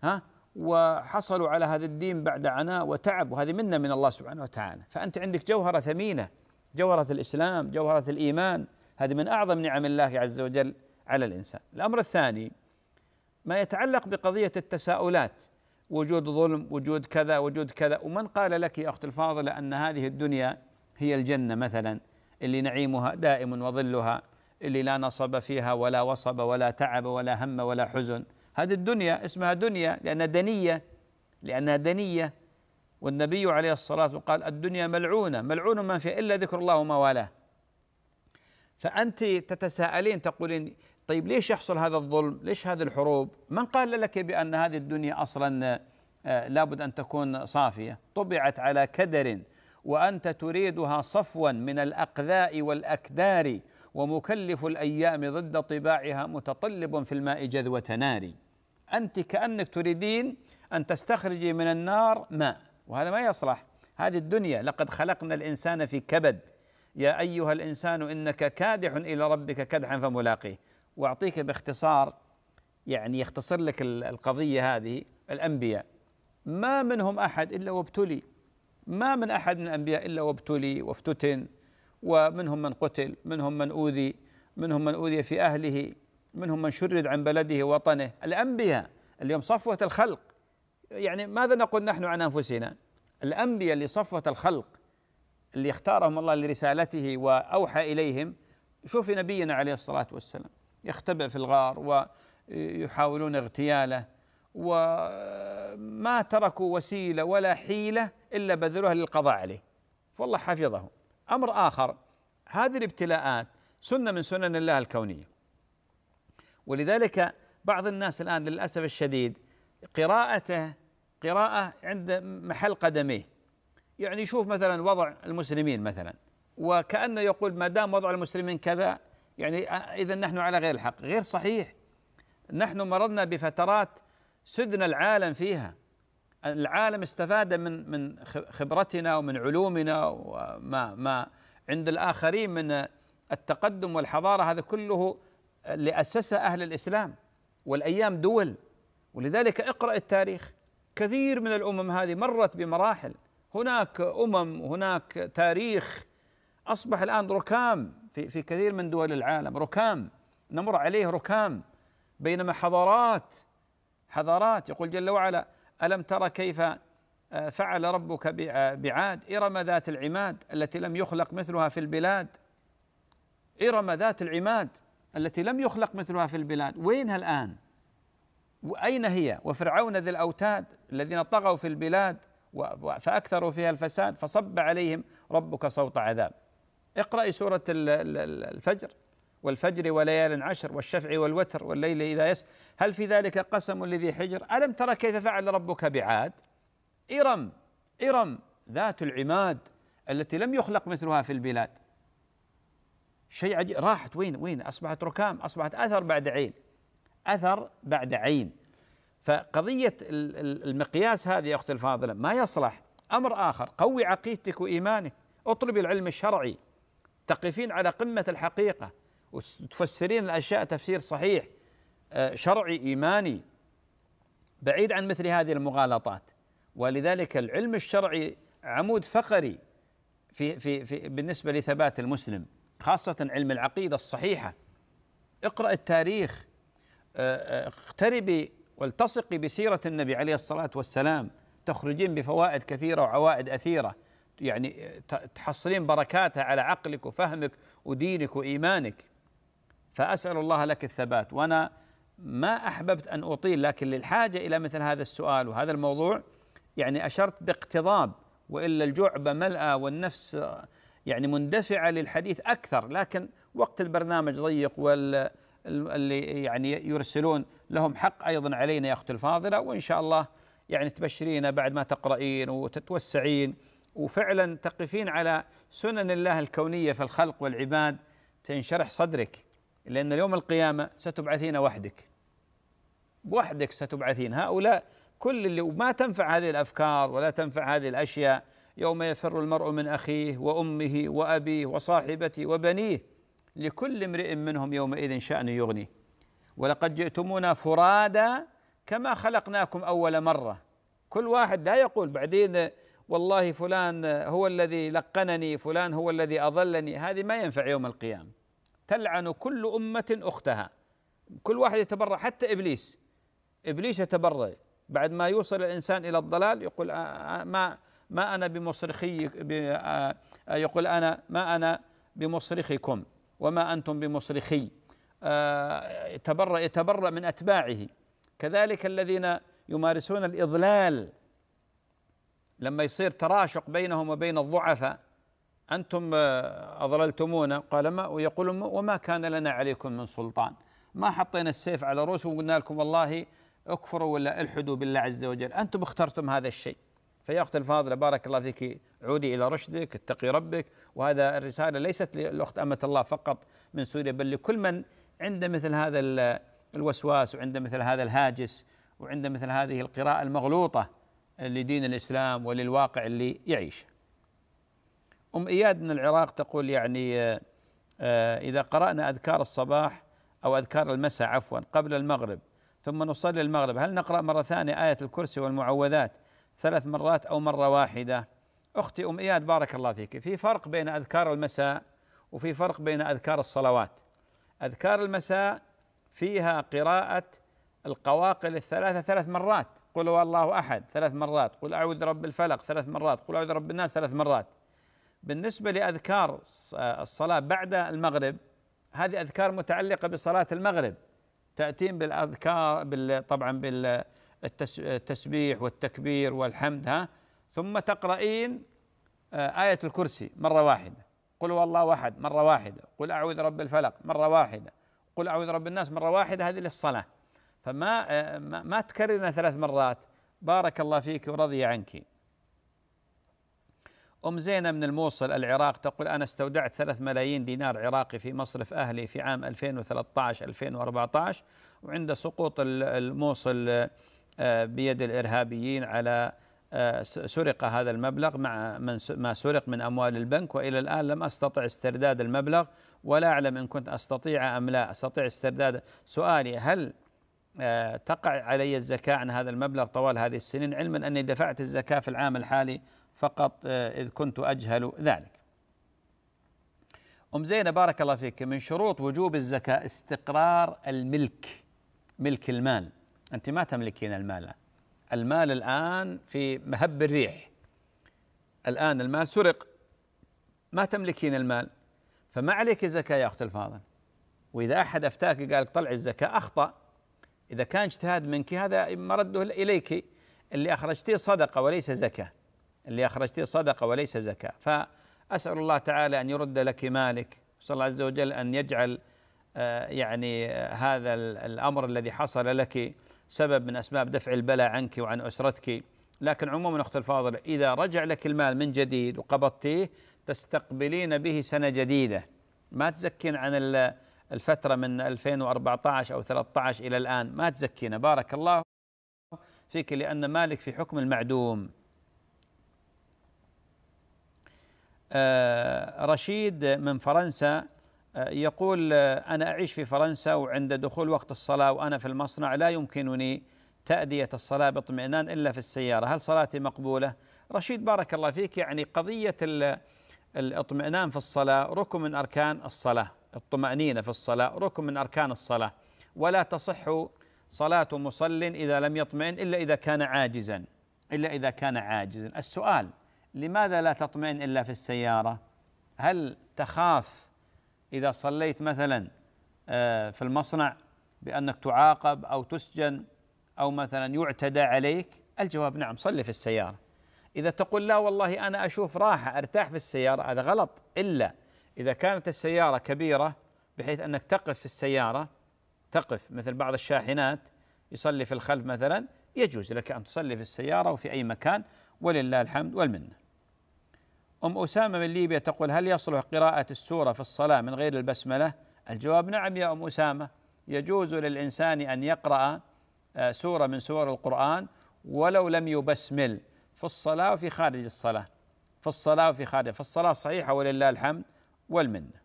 ها وحصلوا على هذا الدين بعد عناء وتعب وهذه منة من الله سبحانه وتعالى فأنت عندك جوهرة ثمينة جوهرة الإسلام جوهرة الإيمان هذه من أعظم نعم الله عز وجل على الإنسان الأمر الثاني ما يتعلق بقضية التساؤلات وجود ظلم وجود كذا وجود كذا ومن قال لك يا أخت الفاضلة أن هذه الدنيا هي الجنة مثلا اللي نعيمها دائم وظلها اللي لا نصب فيها ولا وصب ولا تعب ولا هم ولا حزن هذه الدنيا اسمها دنيا لأنها دنية لأنها دنية والنبي عليه الصلاة والسلام قال الدنيا ملعونة ملعون ما فيها إلا ذكر الله وما والاه فأنت تتساءلين تقولين طيب ليش يحصل هذا الظلم ليش هذه الحروب من قال لك بأن هذه الدنيا أصلا آه، لابد أن تكون صافية طبعت على كدر وأنت تريدها صفوا من الأقذاء والأكدار ومكلف الأيام ضد طباعها متطلب في الماء جذوة نار أنت كأنك تريدين أن تستخرجي من النار ماء وهذا ما يصلح هذه الدنيا لقد خلقنا الإنسان في كبد يا أيها الإنسان إنك كادح إلى ربك كدحا فملاقيه واعطيك باختصار يعني يختصر لك القضيه هذه الانبياء ما منهم احد الا وابتلي ما من احد من الانبياء الا وابتلي وافتتن ومنهم من قتل منهم من اوذي منهم من اوذي في اهله منهم من شرد عن بلده وطنه الانبياء اليوم صفوه الخلق يعني ماذا نقول نحن عن انفسنا الانبياء اللي صفوه الخلق اللي اختارهم الله لرسالته واوحى اليهم شوف نبينا عليه الصلاه والسلام يختبئ في الغار ويحاولون اغتياله وما تركوا وسيله ولا حيله الا بذلوها للقضاء عليه فالله حفظه امر اخر هذه الابتلاءات سنه من سنن الله الكونيه ولذلك بعض الناس الان للاسف الشديد قراءته قراءه عند محل قدميه يعني يشوف مثلا وضع المسلمين مثلا وكانه يقول ما دام وضع المسلمين كذا يعني إذا نحن على غير الحق غير صحيح نحن مررنا بفترات سدنا العالم فيها العالم استفاد من من خبرتنا ومن علومنا وما ما عند الآخرين من التقدم والحضارة هذا كله اللي أسسه أهل الإسلام والأيام دول ولذلك اقرأ التاريخ كثير من الأمم هذه مرت بمراحل هناك أمم وهناك تاريخ أصبح الآن ركام في في كثير من دول العالم ركام نمر عليه ركام بينما حضارات حضارات يقول جل وعلا ألم ترى كيف آه، فعل ربك بعاد إرم ذات العماد التي لم يخلق مثلها في البلاد إرم ذات العماد التي لم يخلق مثلها في البلاد وينها الآن وأين هي وفرعون ذي الأوتاد الذين طغوا في البلاد فأكثروا فيها الفساد فصب عليهم ربك صوت عذاب اقرأي سورة الفجر والفجر وليال عشر والشفع والوتر والليل إذا يسر هل في ذلك قسم لذي حجر ألم ترى كيف فعل ربك بعاد إرم إرم ذات العماد التي لم يخلق مثلها في البلاد شيء عجيب راحت وين وين أصبحت ركام أصبحت أثر بعد عين أثر بعد عين فقضية المقياس هذه يا أختي الفاضلة ما يصلح أمر آخر قوي عقيدتك وإيمانك اطلب العلم الشرعي تقفين على قمة الحقيقة وتفسرين الأشياء تفسير صحيح آه، شرعي إيماني بعيد عن مثل هذه المغالطات ولذلك العلم الشرعي عمود فقري في في في بالنسبه لثبات المسلم خاصه علم العقيده الصحيحه اقرا التاريخ آه، آه، اقتربي والتصقي بسيره النبي عليه الصلاه والسلام تخرجين بفوائد كثيره وعوائد اثيره يعني تحصلين بركاتها على عقلك وفهمك ودينك وإيمانك فأسأل الله لك الثبات وأنا ما أحببت أن أطيل لكن للحاجة إلى مثل هذا السؤال وهذا الموضوع يعني أشرت باقتضاب وإلا الجعبة ملأى والنفس يعني مندفعة للحديث أكثر لكن وقت البرنامج ضيق وال اللي يعني يرسلون لهم حق أيضا علينا يا اختي الفاضلة وإن شاء الله يعني تبشرينا بعد ما تقرأين وتتوسعين وفعلا تقفين على سنن الله الكونيه في الخلق والعباد تنشرح صدرك لان يوم القيامه ستبعثين وحدك وحدك ستبعثين هؤلاء كل اللي وما تنفع هذه الافكار ولا تنفع هذه الاشياء يوم يفر المرء من اخيه وامه وابيه وصاحبته وبنيه لكل امرئ منهم يومئذ شان يغنيه ولقد جئتمونا فرادا كما خلقناكم اول مره كل واحد لا يقول بعدين والله فلان هو الذي لقنني فلان هو الذي اضلني هذه ما ينفع يوم القيامه تلعن كل امه اختها كل واحد يتبرع حتى ابليس ابليس يتبرع بعد ما يوصل الانسان الى الضلال يقول آه، آه، ما ما انا بمصرخي آه، يقول انا ما انا بمصرخكم وما انتم بمصرخي يتبرأ يتبرأ من أتباعه كذلك الذين يمارسون الإضلال لما يصير تراشق بينهم وبين الضعفاء أنتم آه، أضللتمونا قال ما ويقول وما كان لنا عليكم من سلطان ما حطينا السيف على رؤوسهم وقلنا لكم والله اكفروا ولا الحدوا بالله عز وجل أنتم اخترتم هذا الشيء فيا أخت الفاضلة بارك الله فيك عودي إلى رشدك اتقي ربك وهذا الرسالة ليست للأخت أمة الله فقط من سوريا بل لكل من عنده مثل هذا الوسواس وعنده مثل هذا الهاجس وعنده مثل هذه القراءة المغلوطة لدين الإسلام وللواقع اللي يعيش أم إياد من العراق تقول يعني آه، آه، إذا قرأنا أذكار الصباح أو أذكار المساء عفوا قبل المغرب ثم نصلي المغرب هل نقرأ مرة ثانية آية الكرسي والمعوذات ثلاث مرات أو مرة واحدة أختي أم إياد بارك الله فيك في فرق بين أذكار المساء وفي فرق بين أذكار الصلوات أذكار المساء فيها قراءة القواقل الثلاثة ثلاث مرات قل هو الله احد ثلاث مرات قل اعوذ برب الفلق ثلاث مرات قل اعوذ برب الناس ثلاث مرات بالنسبه لاذكار الصلاه بعد المغرب هذه اذكار متعلقه بصلاه المغرب تاتين بالاذكار طبعا بالتسبيح والتكبير والحمد ها ثم تقرأين آه، آية الكرسي مرة واحدة قل هو الله أحد مرة واحدة قل أعوذ رب الفلق مرة واحدة قل أعوذ رب الناس مرة واحدة هذه للصلاة فما آه، ما تكررنا ثلاث مرات بارك الله فيك ورضي عنك أم زينة من الموصل العراق تقول أنا استودعت ثلاث ملايين دينار عراقي في مصرف أهلي في عام 2013-2014 وعند سقوط الموصل آه، بيد الإرهابيين على آه، سرق هذا المبلغ مع من ما سرق من أموال البنك وإلى الآن لم أستطع استرداد المبلغ ولا أعلم إن كنت أستطيع أم لا أستطيع استرداد سؤالي هل آه، تقع علي الزكاة عن هذا المبلغ طوال هذه السنين علما أني دفعت الزكاة في العام الحالي فقط آه، إذ كنت أجهل ذلك أم زينة بارك الله فيك من شروط وجوب الزكاة استقرار الملك ملك المال أنت ما تملكين المال المال الآن في مهب الريح الآن المال سرق ما تملكين المال فما عليك زكاة يا أخت الفاضل وإذا أحد أفتاك قال طلع الزكاة أخطأ إذا كان اجتهاد منك هذا مرده إليك اللي أخرجتيه صدقة وليس زكاة اللي أخرجتيه صدقة وليس زكاة فأسأل الله تعالى أن يرد لك مالك أسأل الله عز وجل أن يجعل آه، يعني آه، هذا الأمر الذي حصل لك سبب من أسباب دفع البلاء عنك وعن أسرتك لكن عموما أخت الفاضل إذا رجع لك المال من جديد وقبضتيه تستقبلين به سنة جديدة ما تزكين عن الفترة من 2014 أو 13 إلى الآن ما تزكينا بارك الله فيك لأن مالك في حكم المعدوم آه، رشيد من فرنسا آه، يقول آه، أنا أعيش في فرنسا وعند دخول وقت الصلاة وأنا في المصنع لا يمكنني تأدية الصلاة باطمئنان إلا في السيارة هل صلاتي مقبولة؟ رشيد بارك الله فيك يعني قضية الاطمئنان في الصلاة ركن من أركان الصلاة الطمأنينة في الصلاة ركن من أركان الصلاة ولا تصح صلاة مصل إذا لم يطمئن إلا إذا كان عاجزا إلا إذا كان عاجزا السؤال لماذا لا تطمئن إلا في السيارة هل تخاف إذا صليت مثلا آه، في المصنع بأنك تعاقب أو تسجن أو مثلا يعتدى عليك الجواب نعم صلي في السيارة إذا تقول لا والله أنا أشوف راحة أرتاح في السيارة هذا غلط إلا إذا كانت السيارة كبيرة بحيث أنك تقف في السيارة تقف مثل بعض الشاحنات يصلي في الخلف مثلا يجوز لك أن تصلي في السيارة وفي أي مكان ولله الحمد والمنة أم أسامة من ليبيا تقول هل يصلح قراءة السورة في الصلاة من غير البسملة الجواب نعم يا أم أسامة يجوز للإنسان أن يقرأ آه، سورة من سور القرآن ولو لم يبسمل في الصلاة وفي خارج الصلاة في الصلاة وفي خارج في الصلاة صحيحة ولله الحمد والمنة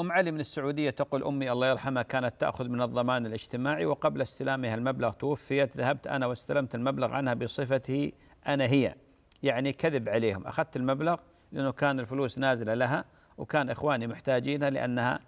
أم علي من السعودية تقول أمي الله يرحمها كانت تأخذ من الضمان الاجتماعي وقبل استلامها المبلغ توفيت ذهبت أنا واستلمت المبلغ عنها بصفتي أنا هي يعني كذب عليهم أخذت المبلغ لأنه كان الفلوس نازلة لها وكان إخواني محتاجينها لأنها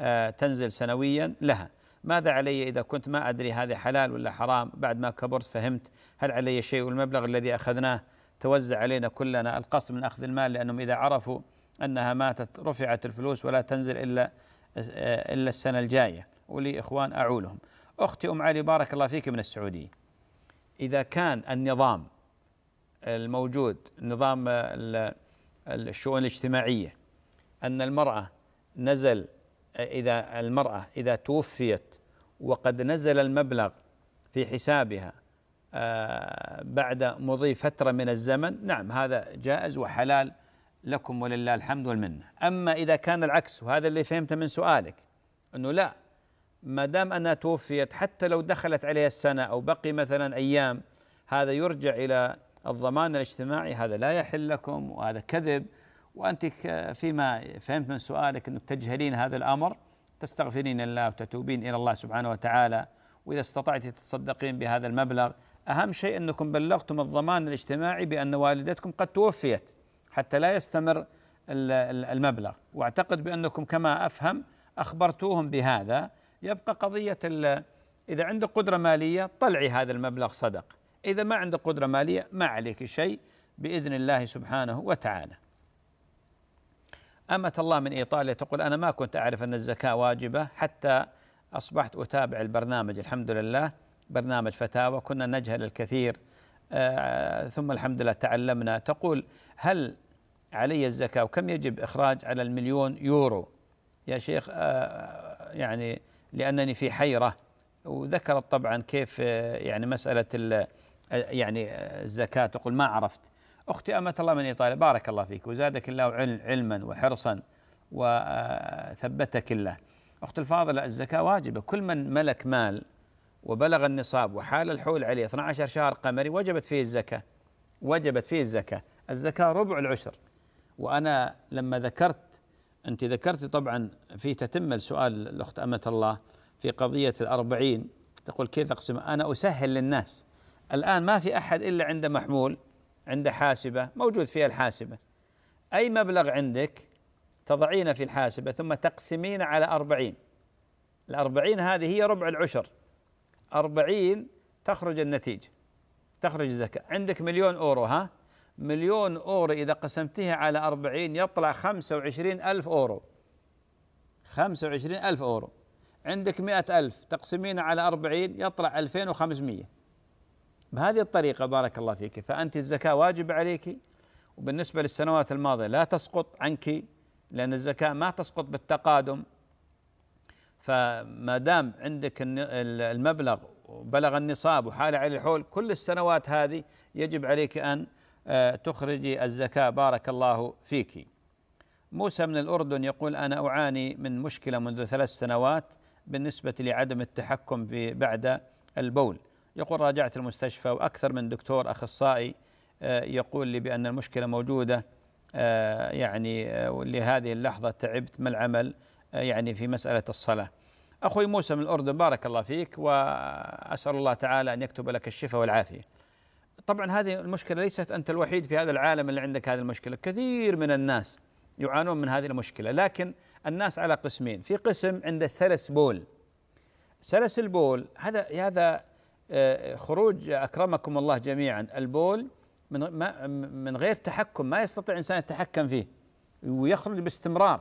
آه، تنزل سنويا لها ماذا علي إذا كنت ما أدري هذا حلال ولا حرام بعد ما كبرت فهمت هل علي شيء والمبلغ الذي أخذناه توزع علينا كلنا القصد من أخذ المال لأنهم إذا عرفوا أنها ماتت رفعت الفلوس ولا تنزل إلا آه، إلا السنة الجاية ولي إخوان أعولهم أختي أم علي بارك الله فيك من السعودية إذا كان النظام الموجود نظام الشؤون الاجتماعية أن المرأة نزل إذا المرأة إذا توفيت وقد نزل المبلغ في حسابها آه، بعد مضي فترة من الزمن نعم هذا جائز وحلال لكم ولله الحمد والمنه اما اذا كان العكس وهذا اللي فهمته من سؤالك انه لا ما دام انها توفيت حتى لو دخلت عليها السنه او بقي مثلا ايام هذا يرجع الى الضمان الاجتماعي هذا لا يحل لكم وهذا كذب وانت فيما فهمت من سؤالك انك تجهلين هذا الامر تستغفرين الله وتتوبين الى الله سبحانه وتعالى واذا استطعت تتصدقين بهذا المبلغ اهم شيء انكم بلغتم الضمان الاجتماعي بان والدتكم قد توفيت حتى لا يستمر المبلغ واعتقد بانكم كما افهم اخبرتوهم بهذا يبقى قضيه اذا عندك قدره ماليه طلعي هذا المبلغ صدق اذا ما عندك قدره ماليه ما عليك شيء باذن الله سبحانه وتعالى. امه الله من ايطاليا تقول انا ما كنت اعرف ان الزكاه واجبه حتى اصبحت اتابع البرنامج الحمد لله برنامج فتاوى كنا نجهل الكثير آه، ثم الحمد لله تعلمنا تقول هل علي الزكاة وكم يجب إخراج على المليون يورو يا شيخ آه، يعني لأنني في حيرة وذكرت طبعا كيف آه، يعني مسألة يعني الزكاة تقول ما عرفت أختي أمة الله من إيطاليا بارك الله فيك وزادك الله علما وحرصا وثبتك الله أختي الفاضلة الزكاة واجبة كل من ملك مال وبلغ النصاب وحال الحول عليه 12 شهر قمري وجبت فيه الزكاة وجبت فيه الزكاة الزكاة ربع العشر وأنا لما ذكرت أنت ذكرت طبعا في تتم السؤال الأخت أمة الله في قضية الأربعين تقول كيف أقسم أنا أسهل للناس الآن ما في أحد إلا عنده محمول عنده حاسبة موجود فيها الحاسبة أي مبلغ عندك تضعينه في الحاسبة ثم تقسمين على أربعين الأربعين هذه هي ربع العشر 40 تخرج النتيجة تخرج الزكاة عندك مليون أورو ها مليون أورو إذا قسمتها على 40 يطلع 25 ألف أورو 25 ألف أورو عندك 100 ألف تقسمينه على 40 يطلع 2500 بهذه الطريقة بارك الله فيك فأنت الزكاة واجب عليك وبالنسبة للسنوات الماضية لا تسقط عنك لأن الزكاة ما تسقط بالتقادم فما دام عندك المبلغ بلغ النصاب وحال عليه الحول كل السنوات هذه يجب عليك أن آه، تخرجي الزكاة بارك الله فيك موسى من الأردن يقول أنا أعاني من مشكلة منذ ثلاث سنوات بالنسبة لعدم التحكم في بعد البول يقول راجعت المستشفى وأكثر من دكتور أخصائي آه، يقول لي بأن المشكلة موجودة آه، يعني لهذه اللحظة تعبت ما العمل؟ يعني في مسألة الصلاة أخوي موسى من الأردن بارك الله فيك وأسأل الله تعالى أن يكتب لك الشفاء والعافية طبعا هذه المشكلة ليست أنت الوحيد في هذا العالم اللي عندك هذه المشكلة كثير من الناس يعانون من هذه المشكلة لكن الناس على قسمين في قسم عنده سلس بول سلس البول هذا هذا آه، خروج أكرمكم الله جميعا البول من من غير تحكم ما يستطيع إنسان يتحكم فيه ويخرج باستمرار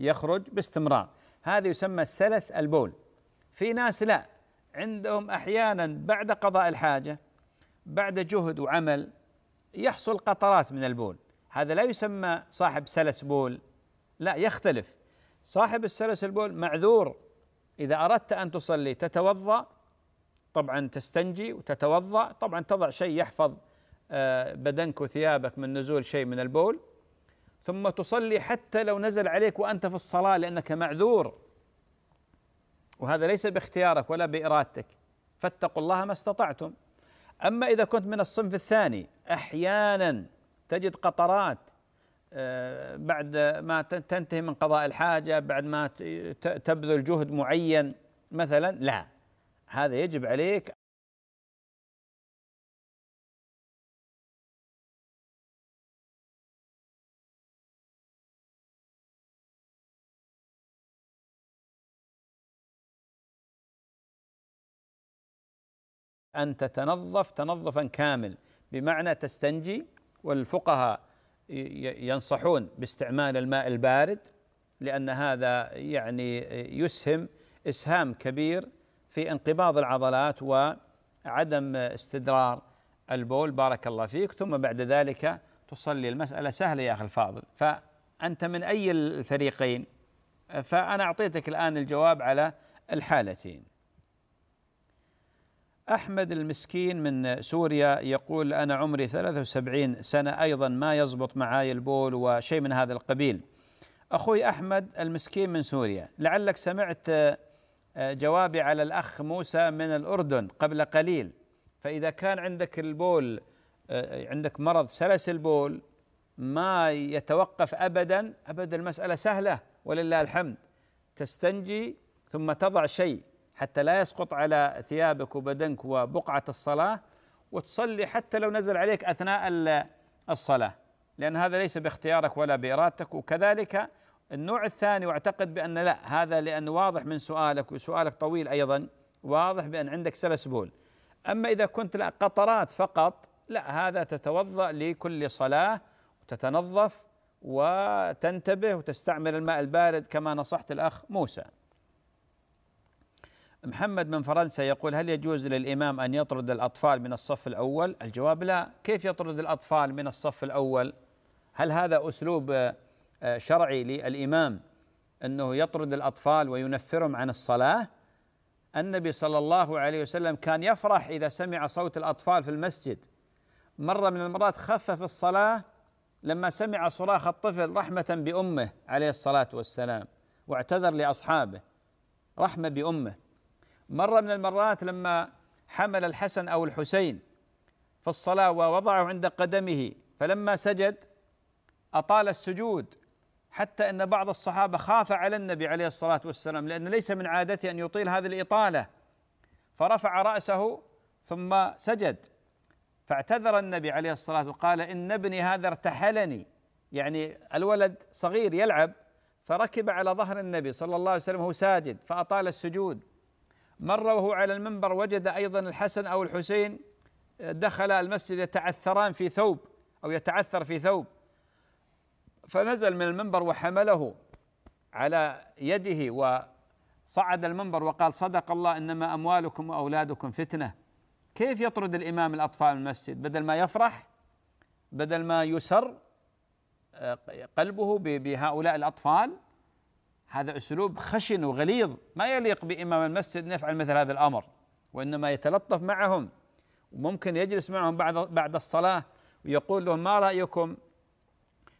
يخرج باستمرار هذا يسمى سلس البول في ناس لا عندهم احيانا بعد قضاء الحاجه بعد جهد وعمل يحصل قطرات من البول هذا لا يسمى صاحب سلس بول لا يختلف صاحب السلس البول معذور اذا اردت ان تصلي تتوضا طبعا تستنجي وتتوضا طبعا تضع شيء يحفظ آه، بدنك وثيابك من نزول شيء من البول ثم تصلي حتى لو نزل عليك وانت في الصلاه لانك معذور وهذا ليس باختيارك ولا بارادتك فاتقوا الله ما استطعتم اما اذا كنت من الصنف الثاني احيانا تجد قطرات آه، بعد ما تنتهي من قضاء الحاجه بعد ما تبذل جهد معين مثلا لا هذا يجب عليك أن تتنظف تنظفا كامل بمعنى تستنجي والفقهاء ينصحون باستعمال الماء البارد لأن هذا يعني يسهم إسهام كبير في انقباض العضلات وعدم استدرار البول بارك الله فيك ثم بعد ذلك تصلي المسألة سهلة يا أخي الفاضل فأنت من أي الفريقين فأنا أعطيتك الآن الجواب على الحالتين أحمد المسكين من سوريا يقول أنا عمري 73 سنة أيضا ما يزبط معاي البول وشيء من هذا القبيل أخوي أحمد المسكين من سوريا لعلك سمعت آه، جوابي على الأخ موسى من الأردن قبل قليل فإذا كان عندك البول آه، عندك مرض سلس البول ما يتوقف أبدا أبدا المسألة سهلة ولله الحمد تستنجي ثم تضع شيء حتى لا يسقط على ثيابك وبدنك وبقعة الصلاة وتصلي حتى لو نزل عليك أثناء الصلاة لأن هذا ليس باختيارك ولا بإرادتك وكذلك النوع الثاني واعتقد بأن لا هذا لأن واضح من سؤالك وسؤالك طويل أيضا واضح بأن عندك سلس بول أما إذا كنت لا قطرات فقط لا هذا تتوضأ لكل صلاة وتتنظف وتنتبه وتستعمل الماء البارد كما نصحت الأخ موسى محمد من فرنسا يقول هل يجوز للإمام أن يطرد الأطفال من الصف الأول الجواب لا كيف يطرد الأطفال من الصف الأول هل هذا أسلوب آه، آه، شرعي للإمام أنه يطرد الأطفال وينفرهم عن الصلاة النبي صلى الله عليه وسلم كان يفرح إذا سمع صوت الأطفال في المسجد مرة من المرات خفف الصلاة لما سمع صراخ الطفل رحمة بأمه عليه الصلاة والسلام واعتذر لأصحابه رحمة بأمه مرة من المرات لما حمل الحسن أو الحسين في الصلاة ووضعه عند قدمه فلما سجد أطال السجود حتى أن بعض الصحابة خاف على النبي عليه الصلاة والسلام لأن ليس من عادته أن يطيل هذه الإطالة فرفع رأسه ثم سجد فاعتذر النبي عليه الصلاة والسلام وقال إن ابني هذا ارتحلني يعني الولد صغير يلعب فركب على ظهر النبي صلى الله عليه وسلم وهو ساجد فأطال السجود مر وهو على المنبر وجد أيضا الحسن أو الحسين آه، دخل المسجد يتعثران في ثوب أو يتعثر في ثوب فنزل من المنبر وحمله على يده وصعد المنبر وقال صدق الله إنما أموالكم وأولادكم فتنة كيف يطرد الإمام الأطفال من المسجد بدل ما يفرح بدل ما يسر آه، قلبه بهؤلاء الأطفال هذا أسلوب خشن وغليظ ما يليق بإمام المسجد أن يفعل مثل هذا الأمر وإنما يتلطف معهم وممكن يجلس معهم بعد بعد الصلاة ويقول لهم ما رأيكم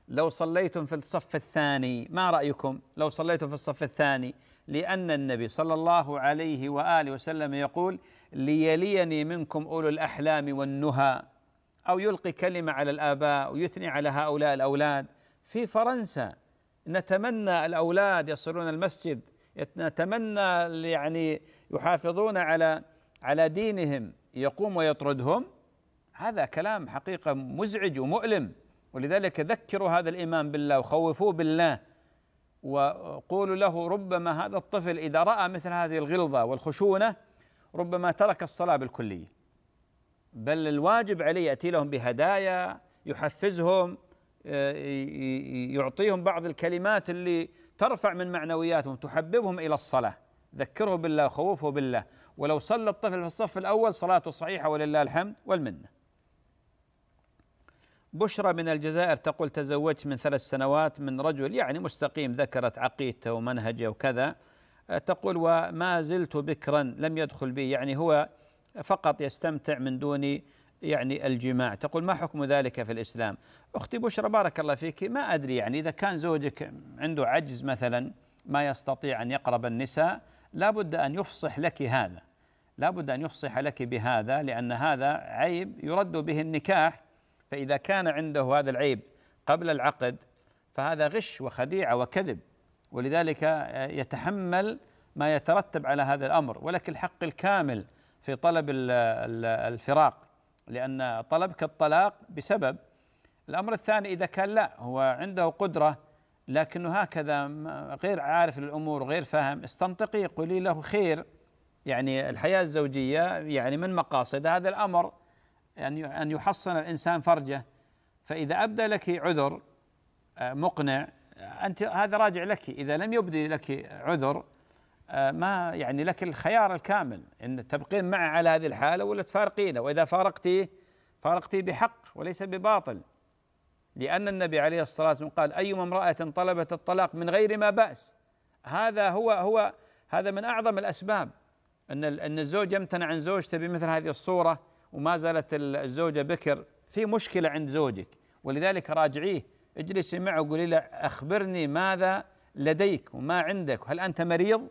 لو صليتم في الصف الثاني ما رأيكم لو صليتم في الصف الثاني لأن النبي صلى الله عليه وآله وسلم يقول ليليني منكم أولو الأحلام والنهى أو يلقي كلمة على الآباء ويثني على هؤلاء الأولاد في فرنسا نتمنى الأولاد يصلون المسجد نتمنى يعني يحافظون على على دينهم يقوم ويطردهم هذا كلام حقيقة مزعج ومؤلم ولذلك ذكروا هذا الإمام بالله وخوفوه بالله وقولوا له ربما هذا الطفل إذا رأى مثل هذه الغلظة والخشونة ربما ترك الصلاة بالكلية بل الواجب عليه يأتي لهم بهدايا يحفزهم آه، يعطيهم بعض الكلمات اللي ترفع من معنوياتهم تحببهم إلى الصلاة ذكره بالله خوفه بالله ولو صلى الطفل في الصف الأول صلاته صحيحة ولله الحمد والمنة بشرى من الجزائر تقول تزوجت من ثلاث سنوات من رجل يعني مستقيم ذكرت عقيدته ومنهجه وكذا آه، تقول وما زلت بكرا لم يدخل بي يعني هو فقط يستمتع من دوني يعني الجماع تقول ما حكم ذلك في الإسلام أختي بشرى بارك الله فيك ما أدري يعني إذا كان زوجك عنده عجز مثلا ما يستطيع أن يقرب النساء لابد أن يفصح لك هذا لابد أن يفصح لك بهذا لأن هذا عيب يرد به النكاح فإذا كان عنده هذا العيب قبل العقد فهذا غش وخديعة وكذب ولذلك آه، يتحمل ما يترتب على هذا الأمر ولك الحق الكامل في طلب الفراق لأن طلبك الطلاق بسبب الأمر الثاني إذا كان لا هو عنده قدرة لكنه هكذا غير عارف للأمور وغير فاهم استنطقي قولي له خير يعني الحياة الزوجية يعني من مقاصد هذا الأمر أن أن يحصن الإنسان فرجه فإذا أبدى لك عذر آه، مقنع أنت هذا راجع لك إذا لم يبدي لك عذر آه، ما يعني لك الخيار الكامل ان تبقين معه على هذه الحاله ولا تفارقينه واذا فارقتيه فارقتيه بحق وليس بباطل لان النبي عليه الصلاه والسلام قال ايما امراه طلبت الطلاق من غير ما باس هذا هو هو هذا من اعظم الاسباب ان ان الزوج يمتنع عن زوجته بمثل هذه الصوره وما زالت الزوجه بكر في مشكله عند زوجك ولذلك راجعيه اجلسي معه وقولي له اخبرني ماذا لديك وما عندك هل انت مريض؟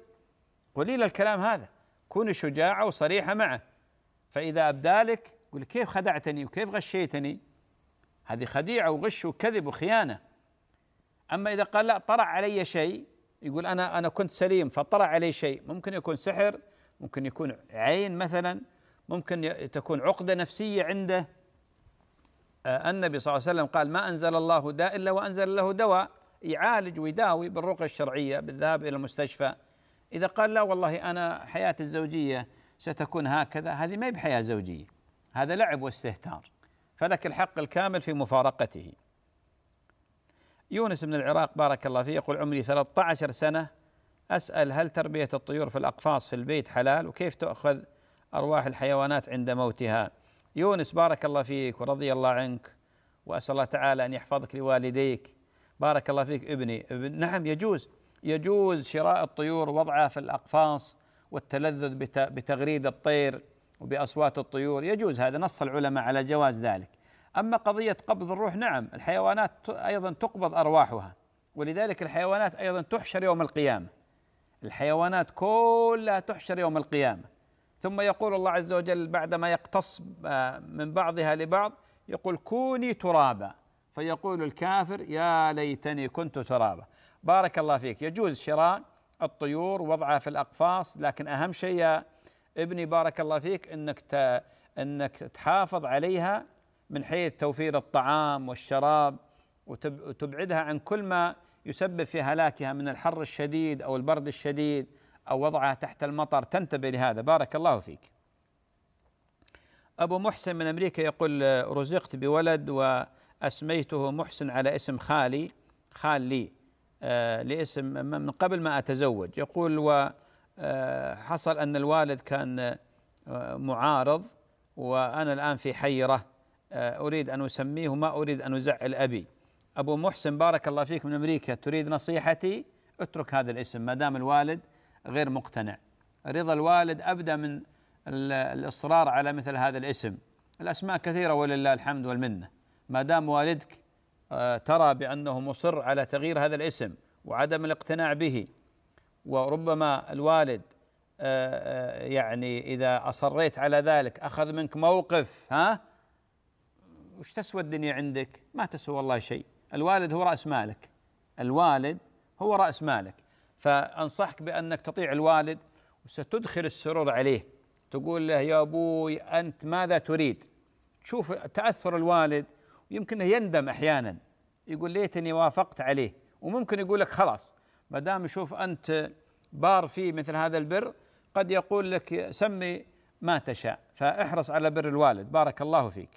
قليل الكلام هذا كوني شجاعة وصريحة معه فإذا أبدالك قل كيف خدعتني وكيف غشيتني هذه خديعة وغش وكذب وخيانة أما إذا قال لا طرأ علي شيء يقول أنا أنا كنت سليم فطرأ علي شيء ممكن يكون سحر ممكن يكون عين مثلا ممكن تكون عقدة نفسية عنده آه، النبي صلى الله عليه وسلم قال ما أنزل الله داء إلا وأنزل له دواء يعالج ويداوي بالرقية الشرعية بالذهاب إلى المستشفى إذا قال لا والله أنا حياتي الزوجية ستكون هكذا هذه ما هي بحياة زوجية هذا لعب واستهتار فلك الحق الكامل في مفارقته يونس من العراق بارك الله فيه يقول عمري 13 سنة أسأل هل تربية الطيور في الأقفاص في البيت حلال وكيف تؤخذ أرواح الحيوانات عند موتها يونس بارك الله فيك ورضي الله عنك وأسأل الله تعالى أن يحفظك لوالديك بارك الله فيك ابني, ابن نعم يجوز يجوز شراء الطيور ووضعها في الأقفاص والتلذذ بتغريد الطير وبأصوات الطيور يجوز هذا نص العلماء على جواز ذلك أما قضية قبض الروح نعم الحيوانات أيضا تقبض أرواحها ولذلك الحيوانات أيضا تحشر يوم القيامة الحيوانات كلها تحشر يوم القيامة ثم يقول الله عز وجل بعدما يقتص آه، من بعضها لبعض يقول كوني ترابا فيقول الكافر يا ليتني كنت ترابا بارك الله فيك يجوز شراء الطيور وضعها في الأقفاص لكن أهم شيء يا ابني بارك الله فيك أنك أنك تحافظ عليها من حيث توفير الطعام والشراب وتبعدها عن كل ما يسبب في هلاكها من الحر الشديد أو البرد الشديد أو وضعها تحت المطر تنتبه لهذا بارك الله فيك أبو محسن من أمريكا يقول رزقت بولد وأسميته محسن على اسم خالي خال لي آه، لاسم من قبل ما أتزوج يقول وحصل آه، أن الوالد كان آه، معارض وأنا الآن في حيرة أريد أن أسميه وما أريد أن أزعل أبي أبو محسن بارك الله فيك من أمريكا تريد نصيحتي اترك هذا الاسم ما دام الوالد غير مقتنع رضا الوالد أبدى من الإصرار على مثل هذا الاسم الأسماء كثيرة ولله الحمد والمنة ما دام والدك آه، ترى بأنه مصر على تغيير هذا الاسم وعدم الاقتناع به وربما الوالد آه، آه، يعني إذا أصريت على ذلك أخذ منك موقف ها وش تسوى الدنيا عندك ما تسوى والله شيء الوالد هو رأس مالك الوالد هو رأس مالك فأنصحك بأنك تطيع الوالد وستدخل السرور عليه تقول له يا أبوي أنت ماذا تريد تشوف تأثر الوالد يمكن يندم احيانا يقول ليتني وافقت عليه وممكن يقول لك خلاص ما دام يشوف انت بار في مثل هذا البر قد يقول لك سمي ما تشاء فاحرص على بر الوالد بارك الله فيك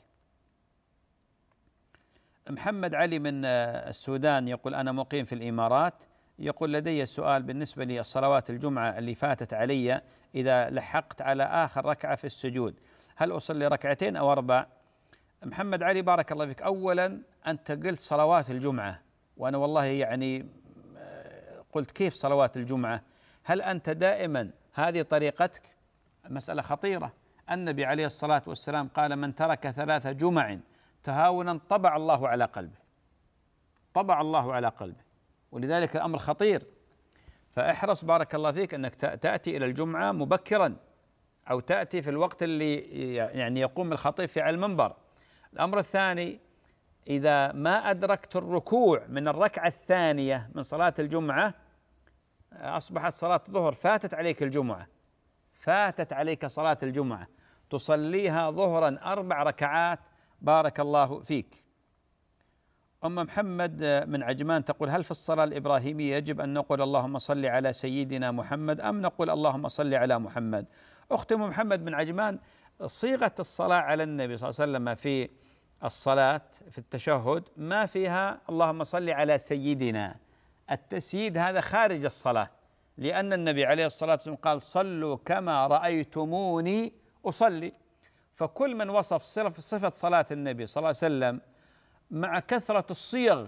محمد علي من آه، السودان يقول انا مقيم في الامارات يقول لدي السؤال بالنسبه للصلوات الجمعه اللي فاتت علي اذا لحقت على اخر ركعه في السجود هل اصلي ركعتين او اربع؟ محمد علي بارك الله فيك اولا انت قلت صلوات الجمعه وانا والله يعني آه، قلت كيف صلوات الجمعه؟ هل انت دائما هذه طريقتك؟ مساله خطيره النبي عليه الصلاه والسلام قال من ترك ثلاث جمع تهاونا طبع الله على قلبه طبع الله على قلبه ولذلك الامر خطير فاحرص بارك الله فيك انك تاتي الى الجمعه مبكرا او تاتي في الوقت اللي يعني يقوم الخطيب في على المنبر الأمر الثاني إذا ما أدركت الركوع من الركعة الثانية من صلاة الجمعة أصبحت صلاة الظهر فاتت عليك الجمعة فاتت عليك صلاة الجمعة تصليها ظهرا أربع ركعات بارك الله فيك أم محمد من عجمان تقول هل في الصلاة الإبراهيمية يجب أن نقول اللهم صل على سيدنا محمد أم نقول اللهم صل على محمد أم محمد من عجمان صيغة الصلاة على النبي صلى الله عليه وسلم في الصلاة في التشهد ما فيها اللهم صل على سيدنا التسييد هذا خارج الصلاة لأن النبي عليه الصلاة والسلام قال صلوا كما رأيتموني أصلي فكل من وصف صفة صلاة النبي صلى الله عليه وسلم مع كثرة الصيغ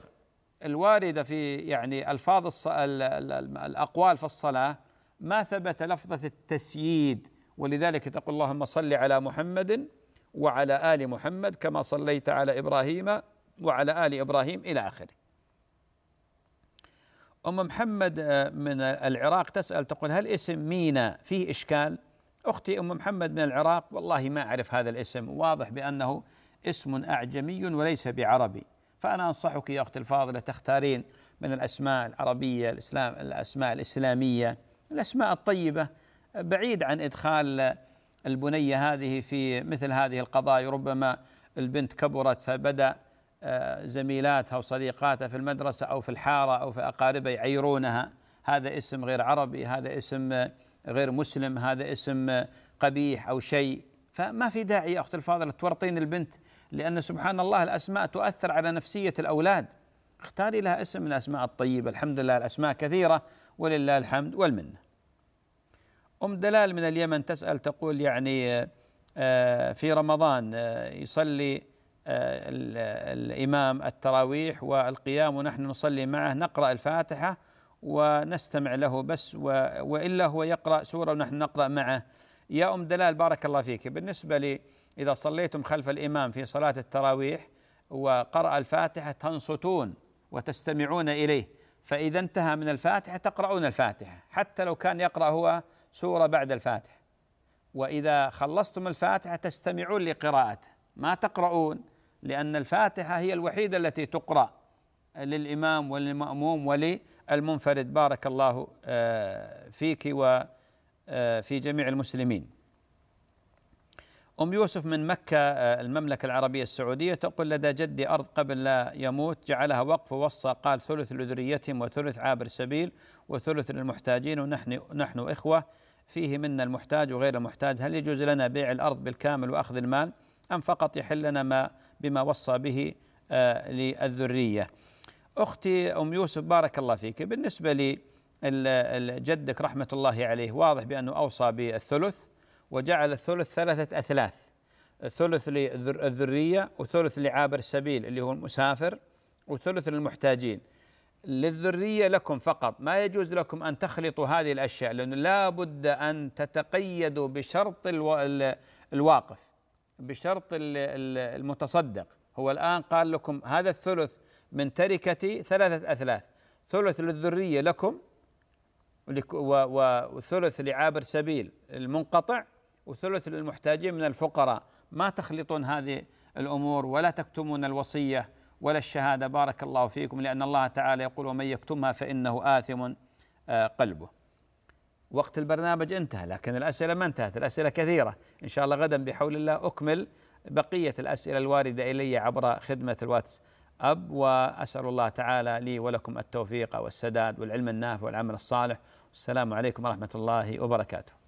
الواردة في يعني ألفاظ الأقوال في الصلاة ما ثبت لفظة التسييد ولذلك تقول اللهم صل على محمد وعلى ال محمد كما صليت على ابراهيم وعلى ال ابراهيم الى اخره. ام محمد آه، من العراق تسال تقول هل اسم مينا فيه اشكال؟ اختي ام محمد من العراق والله ما اعرف هذا الاسم واضح بانه اسم اعجمي وليس بعربي فانا انصحك يا اختي الفاضله تختارين من الاسماء العربيه الاسلام الاسماء الاسلاميه الاسماء الطيبه بعيد عن إدخال البنية هذه في مثل هذه القضايا ربما البنت كبرت فبدأ آه، زميلاتها وصديقاتها في المدرسة أو في الحارة أو في أقاربها يعيرونها هذا اسم غير عربي هذا اسم غير مسلم هذا اسم قبيح أو شيء فما في داعي يا أخت الفاضلة تورطين البنت لأن سبحان الله الأسماء تؤثر على نفسية الأولاد اختاري لها اسم من الأسماء الطيبة الحمد لله الأسماء كثيرة ولله الحمد والمنه أم دلال من اليمن تسأل تقول يعني آه، في رمضان آه، يصلي آه، الإمام التراويح والقيام ونحن نصلي معه نقرأ الفاتحة ونستمع له بس وإلا هو يقرأ سورة ونحن نقرأ معه يا أم دلال بارك الله فيك بالنسبة لي إذا صليتم خلف الإمام في صلاة التراويح وقرأ الفاتحة تنصتون وتستمعون إليه فإذا انتهى من الفاتحة تقرؤون الفاتحة حتى لو كان يقرأ هو سورة بعد الفاتحة وإذا خلصتم الفاتحة تستمعون لقراءته ما تقرؤون لأن الفاتحة هي الوحيدة التي تقرأ للإمام وللمأموم وللمنفرد بارك الله آه، فيك وفي آه، جميع المسلمين أم يوسف من مكة آه، المملكة العربية السعودية تقول لدى جدي أرض قبل لا يموت جعلها وقف ووصى قال ثلث لذريتهم وثلث عابر سبيل وثلث للمحتاجين ونحن نحن إخوة فيه منا المحتاج وغير المحتاج هل يجوز لنا بيع الأرض بالكامل وأخذ المال أم فقط يحل لنا ما بما وصى به آه، للذرية أختي أم يوسف بارك الله فيك بالنسبة لي رحمة الله عليه واضح بأنه أوصى بالثلث وجعل الثلث ثلاثة أثلاث ثلث للذرية وثلث لعابر السبيل اللي هو المسافر وثلث للمحتاجين للذرية لكم فقط ما يجوز لكم أن تخلطوا هذه الأشياء لأنه لا بد أن تتقيدوا بشرط الواقف بشرط المتصدق هو الآن قال لكم هذا الثلث من تركتي ثلاثة أثلاث ثلث للذرية لكم وثلث لعابر سبيل المنقطع وثلث للمحتاجين من الفقراء ما تخلطون هذه الأمور ولا تكتمون الوصية ولا الشهادة بارك الله فيكم لأن الله تعالى يقول ومن يكتمها فإنه آثم آه، قلبه وقت البرنامج انتهى لكن الأسئلة ما انتهت الأسئلة كثيرة إن شاء الله غدا بحول الله أكمل بقية الأسئلة الواردة إلي عبر خدمة الواتس أب وأسأل الله تعالى لي ولكم التوفيق والسداد والعلم النافع والعمل الصالح والسلام عليكم ورحمة الله وبركاته